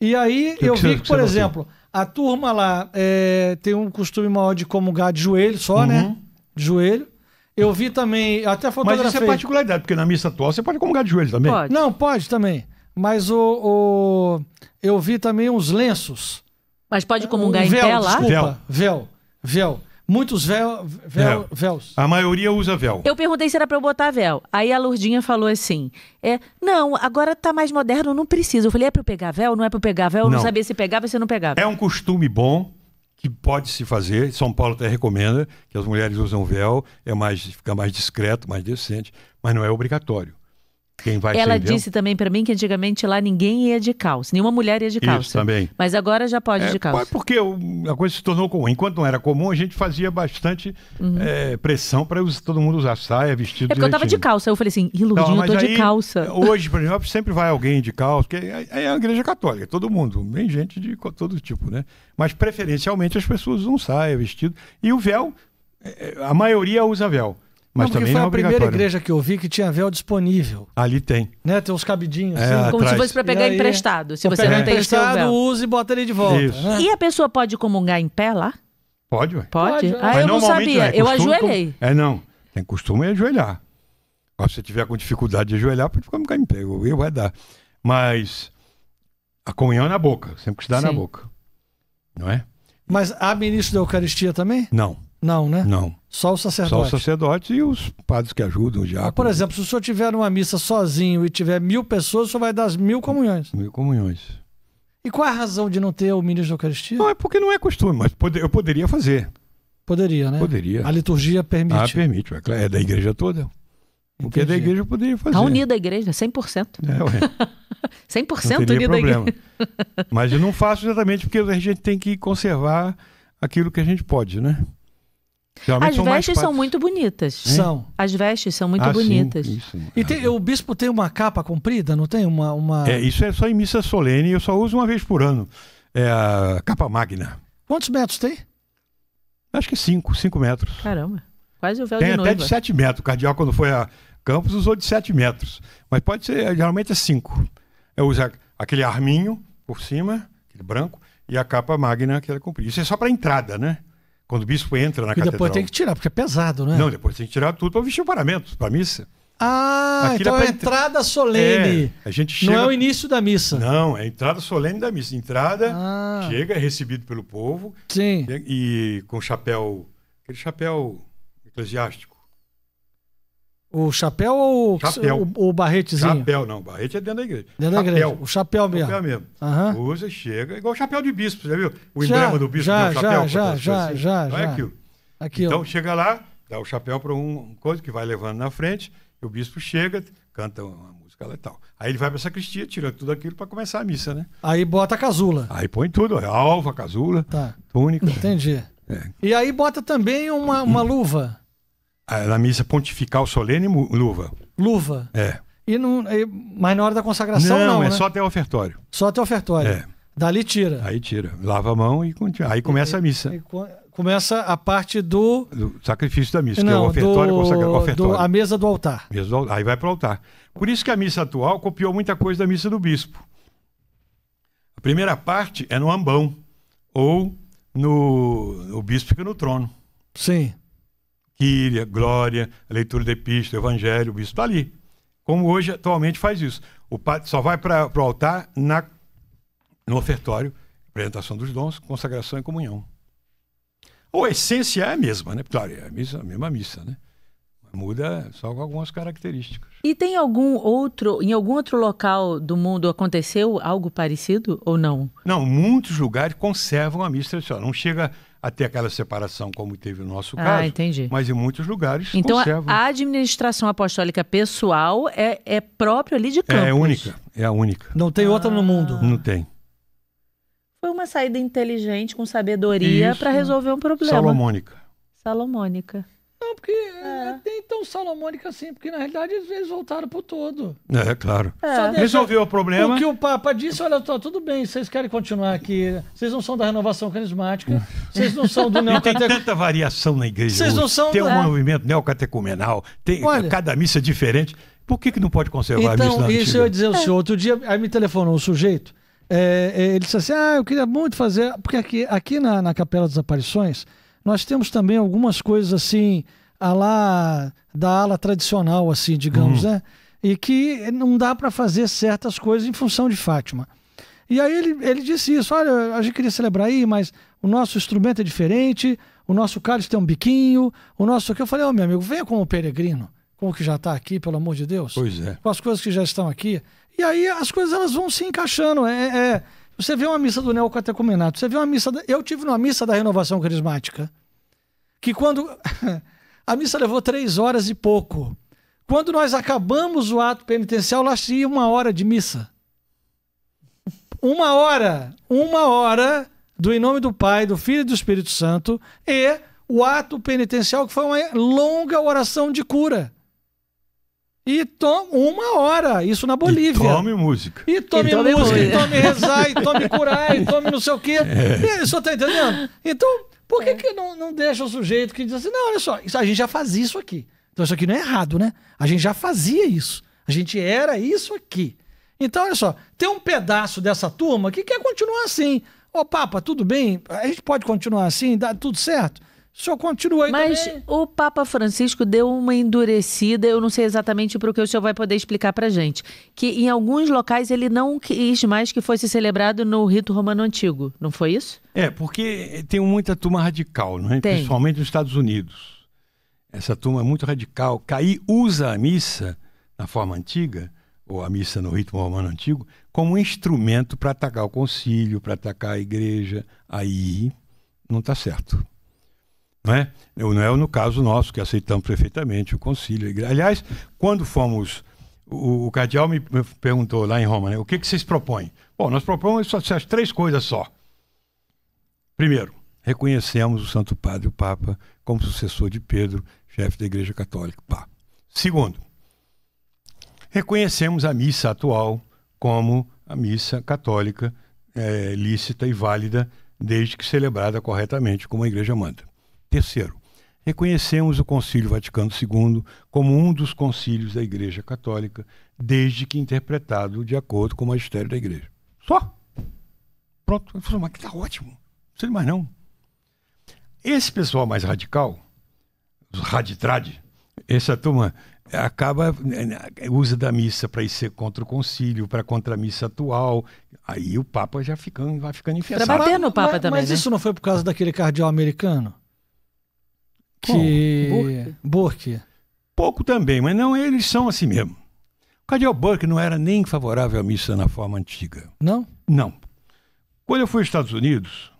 E aí que eu que vi que, que por exemplo, a turma lá é, tem um costume maior de comungar de joelho só, né? uhum. né? De joelho. Eu vi também, até fotografei. Mas isso é particularidade, porque na missa atual você pode comungar de joelho também. Pode. Não, pode também. Mas o, o eu vi também uns lenços mas pode comungar um véu, em pé lá? véu. Véu. Véu. Muitos véu, véu, é. véus. A maioria usa véu. Eu perguntei se era para eu botar véu. Aí a Lurdinha falou assim: é, não, agora tá mais moderno, não precisa. Eu falei: é para eu pegar véu? Não é para eu pegar véu? Eu não. não sabia se pegava ou se não pegava. É um costume bom que pode se fazer. São Paulo até recomenda que as mulheres usam véu, é mais, fica mais discreto, mais decente, mas não é obrigatório. Ela disse também para mim que antigamente lá ninguém ia de calça, nenhuma mulher ia de calça. Isso também. Mas agora já pode é, de calça. Porque a coisa se tornou comum. Enquanto não era comum, a gente fazia bastante uhum. é, pressão para todo mundo usar saia, vestido. É porque eu tava de calça. Eu falei assim, iludinho, não, eu tô aí, de calça. Hoje, por exemplo, sempre vai alguém de calça, porque é a igreja católica, todo mundo. Tem gente de todo tipo, né? Mas preferencialmente as pessoas usam saia, vestido. E o véu, é, é, a maioria usa véu. Mas não, também foi não é a primeira igreja que eu vi que tinha véu disponível. Ali tem. Né? Tem uns cabidinhos. É, assim. Como atrás. se fosse para pegar emprestado. Se você não tem emprestado, o seu véu. e bota ele de volta. Né? E a pessoa pode comungar em pé lá? Pode, ué. Pode? Ah, eu não sabia. É. eu ajoelhei. Com... É, não. Tem costume é ajoelhar. Se você tiver com dificuldade de ajoelhar, pode comungar em pé. Eu vai dar. Mas a comunhão é na boca. Sempre que se dá Sim. na boca. Não é? Mas há ministro da Eucaristia também? Não. Não, né? Não. Só o sacerdote. Só o sacerdote e os padres que ajudam, o diácono. Por exemplo, se o senhor tiver uma missa sozinho e tiver mil pessoas, o senhor vai dar as mil comunhões. Mil comunhões. E qual é a razão de não ter o ministro da Eucaristia? Não, é porque não é costume, mas eu poderia fazer. Poderia, né? Poderia. A liturgia permite. Ah, permite. É da igreja toda. Entendi. O que é da igreja eu poderia fazer. Está unida a igreja, 100%. É, ué. 100% não teria unida problema. a igreja. Mas eu não faço exatamente porque a gente tem que conservar aquilo que a gente pode, né? Geralmente As são vestes são muito bonitas. É? São. As vestes são muito ah, bonitas. Sim, E tem, ah, o bispo tem uma capa comprida, não tem? Uma, uma... É, isso é só em missa solene, eu só uso uma vez por ano. É a capa magna. Quantos metros tem? Acho que cinco, cinco metros. Caramba, quase o véu tem de até de sete metros. O cardeal, quando foi a Campos, usou de sete metros. Mas pode ser, geralmente é cinco. Eu uso aquele arminho por cima, aquele branco, e a capa magna, que era comprida. Isso é só para entrada, né? Quando o bispo entra na e catedral. E depois tem que tirar, porque é pesado, né? Não, depois tem que tirar tudo para vestir o paramento, para a missa. Ah, Aquilo então é, é a entrada solene. É, a gente chega... Não é o início da missa. Não, é a entrada solene da missa. Entrada, ah. chega, é recebido pelo povo. Sim. E, né, e com chapéu, aquele chapéu eclesiástico. O chapéu ou chapéu. O, o barretezinho? Chapéu, não. Barrete é dentro da igreja. Dentro chapéu. da igreja. O chapéu mesmo. O chapéu mesmo. Uhum. Usa, chega. Igual o chapéu de bispo, já viu? O já, emblema do bispo já, o chapéu. Já, já, assim. já, Não é já. é aquilo. aquilo. Então chega lá, dá o chapéu para um coisa que vai levando na frente, e o bispo chega, canta uma música lá e tal. Aí ele vai para a sacristia, tira tudo aquilo para começar a missa, né? Aí bota a casula. Aí põe tudo, alva, casula, tá. túnica. Entendi. É. E aí bota também uma, uma luva. Na missa pontifical solene, luva. Luva. É. E não, e, mas na hora da consagração não, não é né? só até o ofertório. Só até o ofertório. É. Dali tira. Aí tira. Lava a mão e continua. Aí começa e, a missa. E, começa a parte do... do... sacrifício da missa, não, que é o ofertório, do... consagrado, ofertório. Do... a mesa do altar. Mesa do... Aí vai para o altar. Por isso que a missa atual copiou muita coisa da missa do bispo. A primeira parte é no ambão, ou no o bispo fica no trono. Sim. Quíria, Glória, a leitura da Epístola, Evangelho, o bispo está ali. Como hoje, atualmente, faz isso. O padre só vai para o altar na, no ofertório, apresentação dos dons, consagração e comunhão. Ou a essência é a mesma, né? Claro, é a mesma, a mesma missa, né? Muda só com algumas características. E tem algum outro, em algum outro local do mundo aconteceu algo parecido ou não? Não, muitos lugares conservam a missa tradicional. Não chega até aquela separação, como teve no nosso ah, caso. Ah, entendi. Mas em muitos lugares então, conservam. Então, a administração apostólica pessoal é, é própria ali de é Campos. É única, é a única. Não tem ah. outra no mundo? Não tem. Foi uma saída inteligente, com sabedoria, para resolver um problema. Salomônica. Salomônica. Não, porque é. nem é, tão salomônica assim, porque na realidade eles voltaram pro todo. É, claro. É. Resolveu o problema. O que o Papa disse, olha, tá tudo bem, vocês querem continuar aqui, vocês não são da renovação carismática, vocês não são do neocatecumenal. tem tanta variação na igreja. Vocês não são... Tem um é. movimento neocatecumenal, tem olha, cada missa é diferente. Por que, que não pode conservar então, a missa isso antiga? eu ia dizer ao é. senhor. Outro dia, aí me telefonou um sujeito, é, é, ele disse assim, ah, eu queria muito fazer... Porque aqui, aqui na, na Capela das Aparições, nós temos também algumas coisas assim a lá da ala tradicional, assim, digamos, uhum. né? E que não dá para fazer certas coisas em função de Fátima. E aí ele, ele disse isso: olha, a gente queria celebrar aí, mas o nosso instrumento é diferente, o nosso cálice tem um biquinho, o nosso aqui. Eu falei, ô oh, meu amigo, venha como peregrino, como que já está aqui, pelo amor de Deus. Pois é. Com as coisas que já estão aqui. E aí as coisas elas vão se encaixando. É, é... é. Você vê uma missa do Neocatecumenato, você vê uma missa. Da... Eu tive uma missa da renovação carismática, que quando. A missa levou três horas e pouco. Quando nós acabamos o ato penitencial, lá tinha uma hora de missa. Uma hora, uma hora do em nome do Pai, do Filho e do Espírito Santo e o ato penitencial que foi uma longa oração de cura. E tome uma hora, isso na Bolívia. E tome música. E tome, e tome música, e tome rezar, e tome curar, e tome não sei o quê. É. E, você tá entendendo? Então, por que, é. que não, não deixa o sujeito que diz assim, não, olha só, isso, a gente já fazia isso aqui. Então isso aqui não é errado, né? A gente já fazia isso. A gente era isso aqui. Então, olha só, tem um pedaço dessa turma que quer continuar assim. Ô, Papa, tudo bem? A gente pode continuar assim? Dá tudo certo? senhor continua aí Mas também. o Papa Francisco deu uma endurecida, eu não sei exatamente para o que o senhor vai poder explicar para gente, que em alguns locais ele não quis mais que fosse celebrado no rito romano antigo, não foi isso? É, porque tem muita turma radical, não é? Tem. principalmente nos Estados Unidos. Essa turma é muito radical. Cair usa a missa na forma antiga, ou a missa no ritmo romano antigo, como um instrumento para atacar o concílio, para atacar a igreja. Aí não está certo. Né? Não é? não é no caso nosso, que aceitamos perfeitamente o concílio. Aliás, quando fomos o, o cardeal me perguntou lá em Roma, né, o que, que vocês propõem? Bom, nós propomos só, só, três coisas só. Primeiro, reconhecemos o Santo Padre, o Papa, como sucessor de Pedro, chefe da Igreja Católica. Pá. Segundo, reconhecemos a missa atual como a missa católica é, lícita e válida, desde que celebrada corretamente, como a Igreja manda. Terceiro, reconhecemos o Concílio Vaticano II como um dos concílios da Igreja Católica, desde que interpretado de acordo com o magistério da Igreja. Só. Pronto. Ele falou, mas que tá ótimo. Não sei mais não. Esse pessoal mais radical, os raditrade, essa turma acaba usa da missa para ir ser contra o concílio, para contra a missa atual. Aí o Papa já ficando, vai ficando infestado. Para bater Papa mas, também. Mas né? isso não foi por causa daquele cardeal americano? que. Bom, Burke. Burke. Pouco também, mas não, eles são assim mesmo. Cadiel Burke não era nem favorável à missa na forma antiga. Não? Não. Quando eu fui aos Estados Unidos,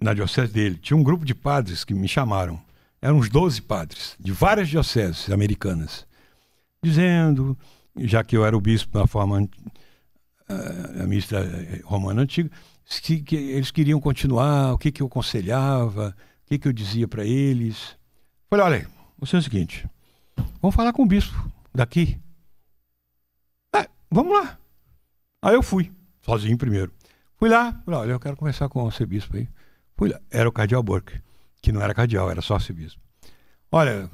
na diocese dele, tinha um grupo de padres que me chamaram. Eram uns 12 padres, de várias dioceses americanas, dizendo, já que eu era o bispo na forma eh, a missa romana antiga, que, que, eles queriam continuar, o que, que eu aconselhava. O que, que eu dizia para eles? Falei, olha, você é o seguinte, vamos falar com o bispo daqui. É, vamos lá. Aí eu fui, sozinho primeiro. Fui lá, falei, olha, eu quero conversar com o arcebispo aí. Fui lá, era o cardeal Burke, que não era cardeal, era só arcebispo. Olha,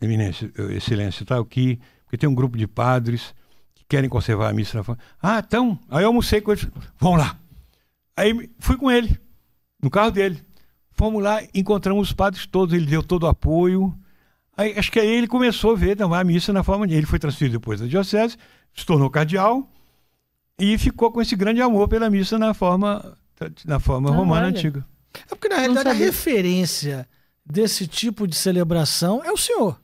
eminência, eh, excelência, tá aqui, porque tem um grupo de padres que querem conservar a missa na família. Ah, então, aí eu almocei com eles, vamos lá. Aí fui com ele, no carro dele. Fomos lá, encontramos os padres todos, ele deu todo o apoio. Aí, acho que aí ele começou a ver não, a missa na forma de. Ele foi transferido depois da diocese, se tornou cardeal e ficou com esse grande amor pela missa na forma, na forma ah, romana olha. antiga. É porque, na realidade, a referência desse tipo de celebração é o senhor.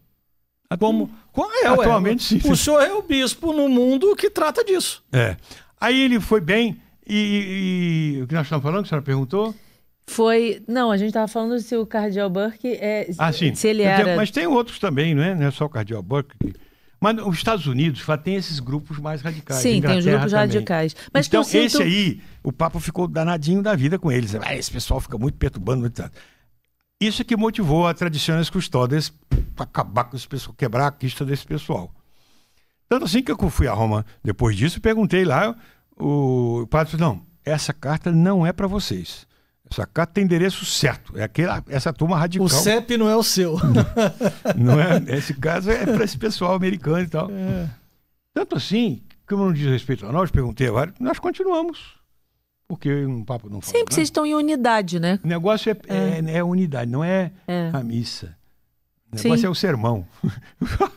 Como, como é, atualmente, sim. O senhor é o bispo no mundo que trata disso. É. Aí ele foi bem, e, e, e o que nós estamos falando, que a senhora perguntou? foi. Não, a gente estava falando se o Cardial Burke é. Ah, sim. Se ele era... Mas tem outros também, não é? Não é só o Cardial Burke. Que... Mas os Estados Unidos lá, tem esses grupos mais radicais. Sim, tem os grupos também. radicais. Mas então, sinto... esse aí, o Papa ficou danadinho da vida com eles. Ah, esse pessoal fica muito perturbando. Muito... Isso é que motivou a Tradiciones Custódias para acabar com esse pessoal, quebrar a quista desse pessoal. Tanto assim que eu fui a Roma depois disso, perguntei lá, o, o padre falou, não, essa carta não é para vocês. Essa casa tem endereço certo. É aquela, essa turma radical. O CEP não é o seu. não, não é, esse caso é para esse pessoal americano e tal. É. Tanto assim, como não diz respeito a nós, perguntei agora, nós continuamos. Porque um papo não fala, Sempre né? vocês estão em unidade, né? O negócio é, é. é, é unidade, não é, é. a missa. Sim. Vai ser um sermão.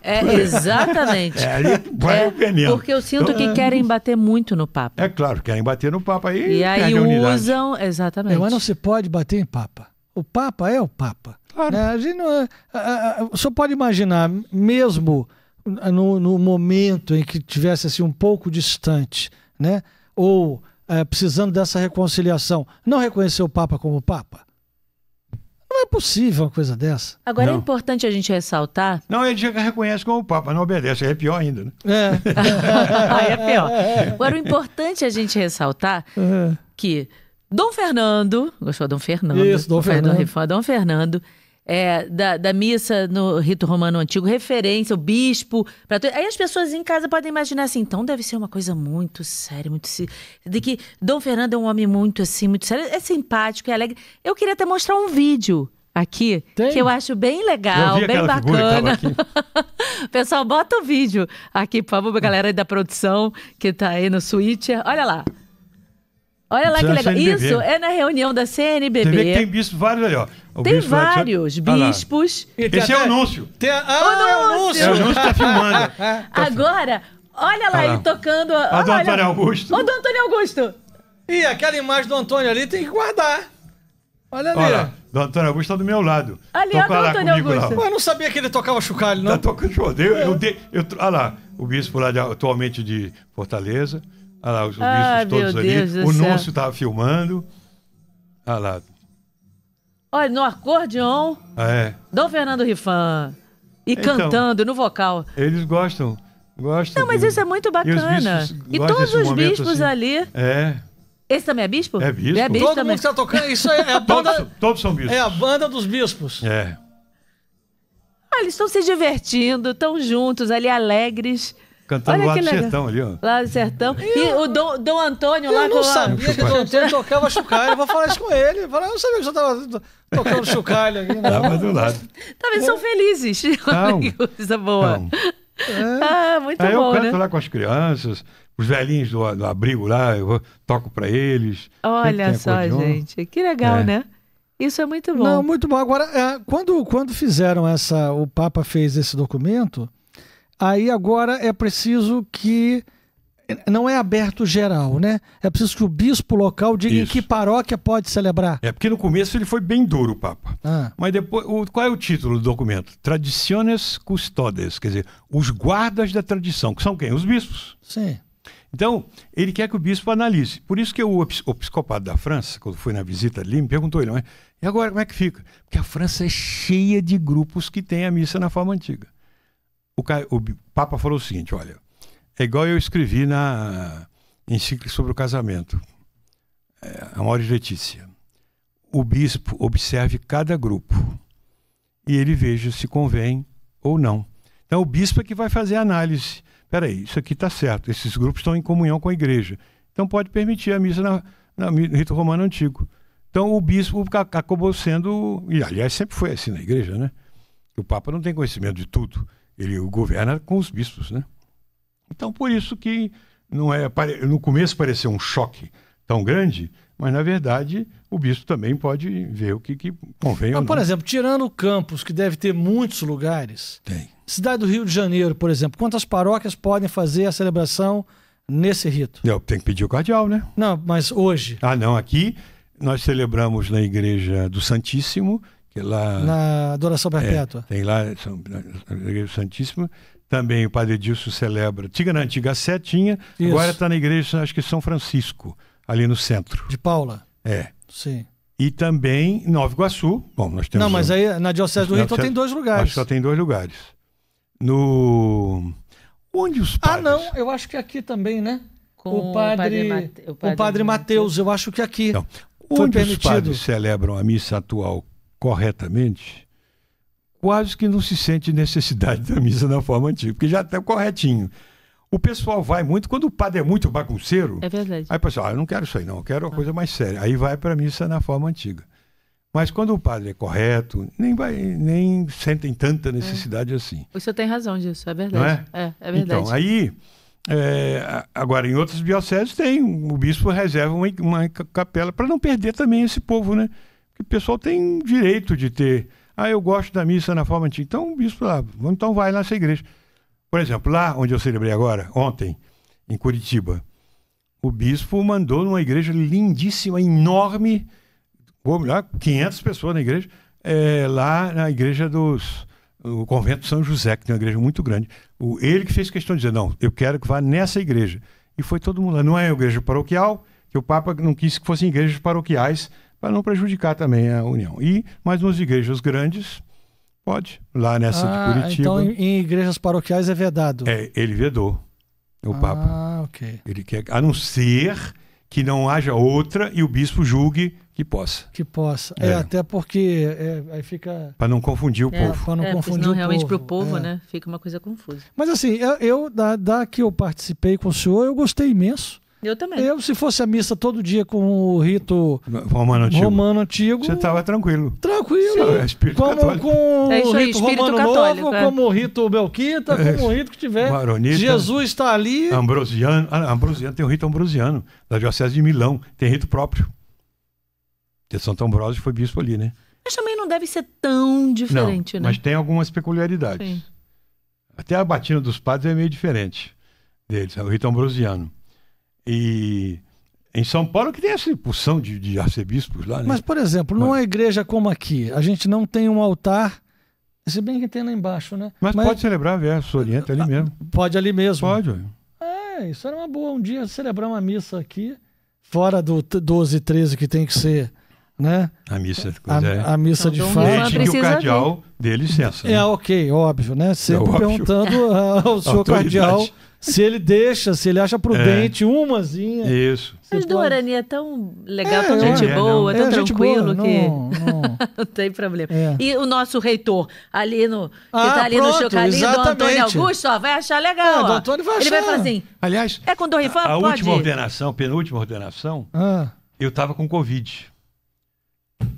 É, exatamente. é, ali vai é, o Porque eu sinto que então, é. querem bater muito no Papa. É claro, querem bater no Papa aí. E aí usam, exatamente. É, mas não se pode bater em Papa. O Papa é o Papa. Claro. É, a gente não, é, só pode imaginar, mesmo no, no, momento em que tivesse assim, um pouco distante, né? ou é, precisando dessa reconciliação, não reconhecer o Papa como Papa é possível uma coisa dessa. Agora é não. é importante a gente ressaltar. Não, ele é já reconhece como o Papa, não obedece, aí é pior ainda, né? É. aí é pior. Agora, o importante é a gente ressaltar que Dom Fernando, gostou Dom Fernando? Isso, Dom Fernando. Dom Fernando é, da, da, missa no rito romano antigo, referência, o bispo. Pra tu... Aí as pessoas em casa podem imaginar assim, então deve ser uma coisa muito séria, muito. De que Dom Fernando é um homem muito assim, muito sério, é simpático, é alegre. Eu queria até mostrar um vídeo aqui, Tem. que eu acho bem legal, bem bacana. Pessoal, bota o vídeo aqui, por favor, pra galera da produção que tá aí no Switcher. Olha lá. Olha lá que legal. Isso é na reunião da CNBB. Você vê que tem bispo vários ali, ó. O tem vários bispos. Ah Esse é o anúncio. Tem a... Ah, é o anúncio. É o anúncio tá filmando. Tá Agora, olha lá, ah, ele tocando. A olha, do Antônio Augusto. O do Antônio Augusto. E aquela imagem do Antônio ali tem que guardar. Olha ali. Olha, do Antônio Augusto tá do meu lado. Ali, Toca do Antônio Augusto. Mas eu não sabia que ele tocava chocalho, não. Tá tocando chocalho. Eu, eu, é. eu, olha lá, o bispo lá de, atualmente de Fortaleza. Olha lá, os bispos ah, todos ali. Deus o Núncio estava filmando. Olha lá. Olha, no acordeon. É. Dom Fernando Rifan. E então, cantando no vocal. Eles gostam. Gostam. Não, mas de... isso é muito bacana. E, e todos os bispos assim. ali. É. Esse também é bispo? É bispo. É bispo Todo também. mundo que está tocando, isso é, é a banda. todos, todos são bispos. É a banda dos bispos. É. Ah, eles estão se divertindo, estão juntos ali, alegres. Cantando Olha lá do Sertão ali, ó. Lá do Sertão. e o Dom, Dom Antônio eu lá... Eu não sabia que o Dom Antônio tocava chocalho. Eu vou falar isso com ele. Eu, falar, eu não sabia que você tava tocando chocalho aqui. Né? Tava tá, do lado. Talvez são é. felizes. Não. Coisa boa. Não. É. Ah, muito Aí bom, eu canto né? lá com as crianças, os velhinhos do, do abrigo lá, eu vou, toco para eles. Olha só, gente, que legal, é. né? Isso é muito bom. Não, muito bom. Agora, é, quando, quando fizeram essa, o Papa fez esse documento, Aí agora é preciso que não é aberto geral, né? É preciso que o bispo local diga Isso. em que paróquia pode celebrar. É porque no começo ele foi bem duro, o Papa. Ah. Mas depois, o, qual é o título do documento? Tradiciones custodes, quer dizer, os guardas da tradição, que são quem? Os bispos. Sim. Então, ele quer que o bispo analise. Por isso que o, o episcopado da França, quando foi na visita ali, me perguntou ele, e agora como é que fica? Porque a França é cheia de grupos que têm a missa na forma antiga. O, o Papa falou o seguinte: olha, é igual eu escrevi na encíclica sobre o casamento, é, maior Letícia. O bispo observe cada grupo e ele veja se convém ou não. Então, o bispo é que vai fazer a análise. Peraí, isso aqui está certo, esses grupos estão em comunhão com a igreja. Então, pode permitir a missa na, na, no rito romano antigo. Então, o bispo acabou sendo, e aliás, sempre foi assim na igreja, né? O Papa não tem conhecimento de tudo. Ele governa com os bispos, né? Então, por isso que não é, no começo pareceu um choque tão grande, mas na verdade o bispo também pode ver o que, que convém. Mas, por exemplo, tirando o Campos, que deve ter muitos lugares, Tem. cidade do Rio de Janeiro, por exemplo, quantas paróquias podem fazer a celebração nesse rito? Eu tenho que pedir o cardeal, né? Não, mas hoje. Ah, não, aqui nós celebramos na igreja do Santíssimo que é lá na adoração perpétua. É, tem lá São Igreja Santíssima. Também o Padre Dilso celebra. Tinha na antiga setinha Isso. agora está na igreja acho que São Francisco, ali no centro. De Paula. É. Sim. E também Nova Iguaçu. Bom, nós temos Não, mas um... aí na Diocese do Rio então tem dois lugares. Acho que só tem dois lugares. No Onde os ah, padres? Ah, não, eu acho que aqui também, né? Com o padre, o padre, Mate... o padre, o padre Mateus, Mateus, eu acho que aqui. Então, onde os padres celebram a missa atual corretamente, quase que não se sente necessidade da missa na forma antiga, porque já está corretinho. O pessoal vai muito, quando o padre é muito bagunceiro, é verdade. aí o pessoal, ah, eu não quero isso aí não, eu quero uma ah. coisa mais séria. Aí vai para a missa na forma antiga. Mas quando o padre é correto, nem, vai, nem sentem tanta é. necessidade é. assim. O senhor tem razão disso, é, é? verdade. É? É, é? verdade. Então, aí, é, agora, em outras dioceses tem, o bispo reserva uma, uma capela para não perder também esse povo, né? o pessoal tem direito de ter. Ah, eu gosto da missa na forma antiga. Então, bispo, ah, então vai nessa igreja. Por exemplo, lá onde eu celebrei agora, ontem, em Curitiba, o bispo mandou numa igreja lindíssima, enorme, lá, 500 pessoas na igreja, é, lá na igreja dos o convento São José, que tem uma igreja muito grande. O, ele que fez questão de dizer, não, eu quero que vá nessa igreja. E foi todo mundo lá. Não é a igreja paroquial, que o Papa não quis que fossem igrejas paroquiais para não prejudicar também a união. E mais umas igrejas grandes, pode, lá nessa ah, de Curitiba. Então em, igrejas paroquiais é vedado. É, ele vedou o ah, Papa. Ah, ok. Ele quer, a não ser que não haja outra e o bispo julgue que possa. Que possa. É, é até porque é, aí fica. Para não confundir o é, povo. Para não é, confundir senão, o realmente para o povo, é. né? Fica uma coisa confusa. Mas assim, eu, eu da, da que eu participei com o senhor, eu gostei imenso. Eu também. Eu, se fosse a missa todo dia com o rito romano antigo, romano antigo você estava tranquilo. Tranquilo. Sim. É, como católico. com o é aí, rito romano católico, novo, é. como o rito belquita, é como o rito que tiver. Maronita, Jesus está ali. Ambrosiano, ah, ambrosiano, tem o rito ambrosiano, da Diocese de Milão, tem rito próprio. De Santo Ambrósio foi bispo ali, né? Mas também não deve ser tão diferente, não, né? Mas tem algumas peculiaridades. Sim. Até a batina dos padres é meio diferente deles, é o rito ambrosiano. E em São Paulo que tem essa impulsão de, de arcebispos lá. Né? Mas, por exemplo, Mas... numa igreja como aqui, a gente não tem um altar. Se bem que tem lá embaixo, né? Mas, Mas... pode celebrar a Verso orienta ali ah, mesmo. Pode ali mesmo. Pode. É, isso era uma boa. Um dia celebrar uma missa aqui, fora do 12 e 13 que tem que ser né? A missa, a, é. a missa então, de então, fato. que o cardeal ver. dê licença. É, né? É, ok, óbvio, né? É Sempre é, óbvio. perguntando ao senhor cardeal se ele deixa, se ele acha prudente, é. umazinha. Isso. Mas pode... Guarani é tão legal, é, tão gente é, boa, é, tão tranquilo boa, que. Não, não. não tem problema. É. E o nosso reitor, ali no. Que ah, tá ali pronto, no chocalhinho do Antônio Augusto, ó, vai achar legal. Ah, o Antônio vai achar. Ele vai falar assim. Aliás, é com Dorifã, a, a última ordenação, penúltima ordenação, ah. eu estava com Covid.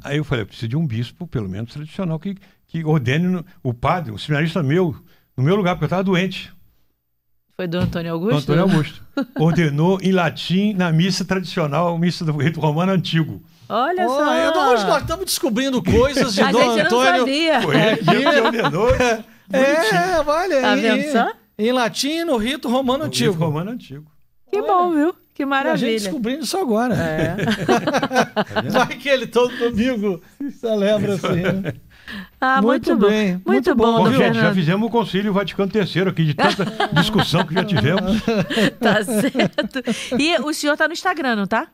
Aí eu falei, eu preciso de um bispo, pelo menos tradicional, que, que ordene no, o padre, o seminarista meu, no meu lugar, porque eu estava doente. Foi do Antônio Augusto? Do Antônio Augusto. Ordenou em latim na missa tradicional, missa do rito romano antigo. Olha oh, só. É, nós estamos descobrindo coisas de A Dom gente Antônio. Não sabia. Foi ele que ordenou. é, olha tá aí. Tá vendo só? Em latim, no rito romano no antigo. Rito romano antigo. Que olha. bom, viu? Que maravilha. a gente descobrindo isso agora. É. Vai que ele todo domingo celebra é. assim, né? Ah, muito, muito bem. Muito, muito bom, bom gente, já fizemos o Concílio Vaticano III aqui, de tanta discussão que já tivemos. tá certo. E o senhor está no Instagram, não tá?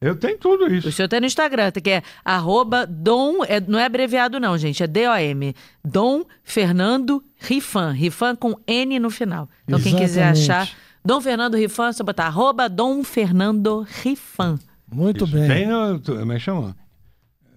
Eu tenho tudo isso. O senhor tem no Instagram, tá que é arroba Dom, é, não é abreviado não, gente, é D-O-M. Dom Fernando Rifan, Rifan com N no final. Então Exatamente. quem quiser achar, Dom Fernando Rifan, é só botar arroba Dom Fernando Rifan. Muito isso. bem. Tem no, me é chama,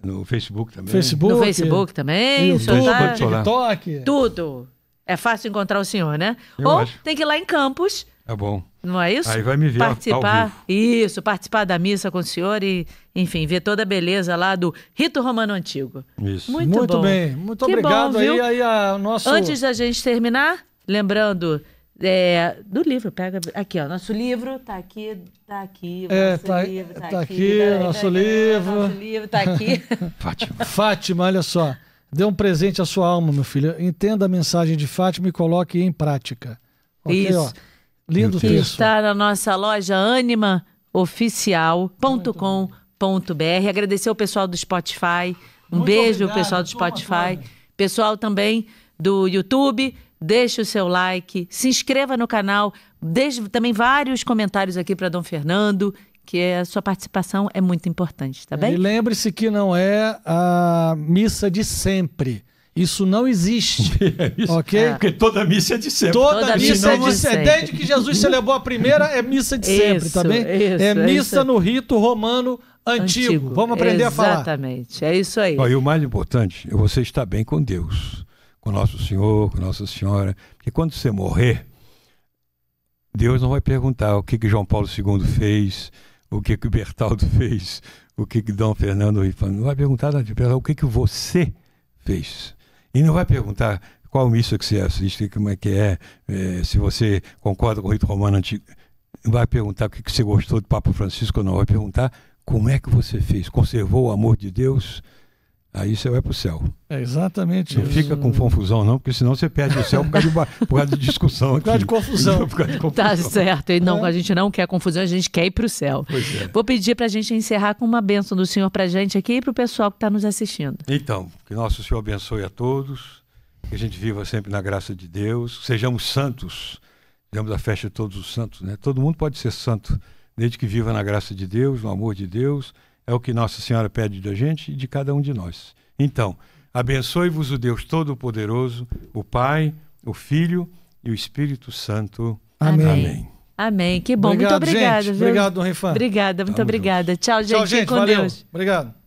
no Facebook também. Facebook, no Facebook também. YouTube, tá... TikTok. Tudo. É fácil encontrar o senhor, né? Eu Ou acho. tem que ir lá em Campos. É bom. Não é isso? Aí vai me ver tá participar. Isso, participar da missa com o senhor e, enfim, ver toda a beleza lá do rito romano antigo. Isso. Muito, muito bom. bem, muito que obrigado bom, aí, aí a nosso. Antes da gente terminar, lembrando é, do livro, pega. Aqui, ó. Nosso livro tá aqui, tá aqui. É, nosso tá, livro, tá, tá aqui, aqui tá nosso tá, livro. Nosso livro tá aqui. Fátima. Fátima, olha só. Dê um presente à sua alma, meu filho. Entenda a mensagem de Fátima e coloque em prática. Okay, Isso. Ó, lindo que texto. Está na nossa loja animaoficial.com.br. Agradecer o pessoal do Spotify. Um Muito beijo, obrigado, pessoal do Spotify. Pessoal também do YouTube deixe o seu like, se inscreva no canal, deixe também vários comentários aqui para Dom Fernando, que é, a sua participação é muito importante, tá é, bem? e lembre-se que não é a missa de sempre. Isso não existe. é isso. Ok? É. Porque toda missa é de sempre. Toda, toda missa, é, é de sempre. Desde que Jesus celebrou a primeira, é missa de sempre, tá bem? Isso, é missa no rito romano antigo. antigo. Vamos aprender Exatamente. a falar. Exatamente. É isso aí. Ó, e o mais importante, você está bem com Deus com Nosso Senhor, com Nossa Senhora, porque quando você morrer, Deus não vai perguntar o que, que João Paulo II fez, o que, que Bertaldo fez, o que, que Dom Fernando fez. Não vai perguntar nada, vai o que, que você fez. E não vai perguntar qual missa que você assiste, é, como é que é, é se você concorda com o rito romano antigo. Vai perguntar o que, que você gostou do Papa Francisco não. Vai perguntar como é que você fez. Conservou o amor de Deus? Aí você vai para o céu. É exatamente Não isso. fica com confusão, não, porque senão você perde o céu por causa de, por causa de discussão. por causa de confusão. por causa de tá confusão. Tá certo. E não, é. a gente não quer confusão, a gente quer ir para o céu. É. Vou pedir para a gente encerrar com uma bênção do Senhor para a gente aqui e para o pessoal que está nos assistindo. Então, que nosso Senhor abençoe a todos, que a gente viva sempre na graça de Deus, sejamos santos, sejamos a festa de todos os santos, né? Todo mundo pode ser santo, desde que viva na graça de Deus, no amor de Deus é o que Nossa Senhora pede da gente e de cada um de nós. Então, abençoe-vos o Deus Todo-Poderoso, o Pai, o Filho e o Espírito Santo. Amém. Amém. Amém. Que bom. Obrigado, muito obrigada. Obrigado, Refan. Obrigada, muito Tamo obrigada. Juntos. Tchau, gente. Tchau, gente. Com valeu. Deus. Obrigado.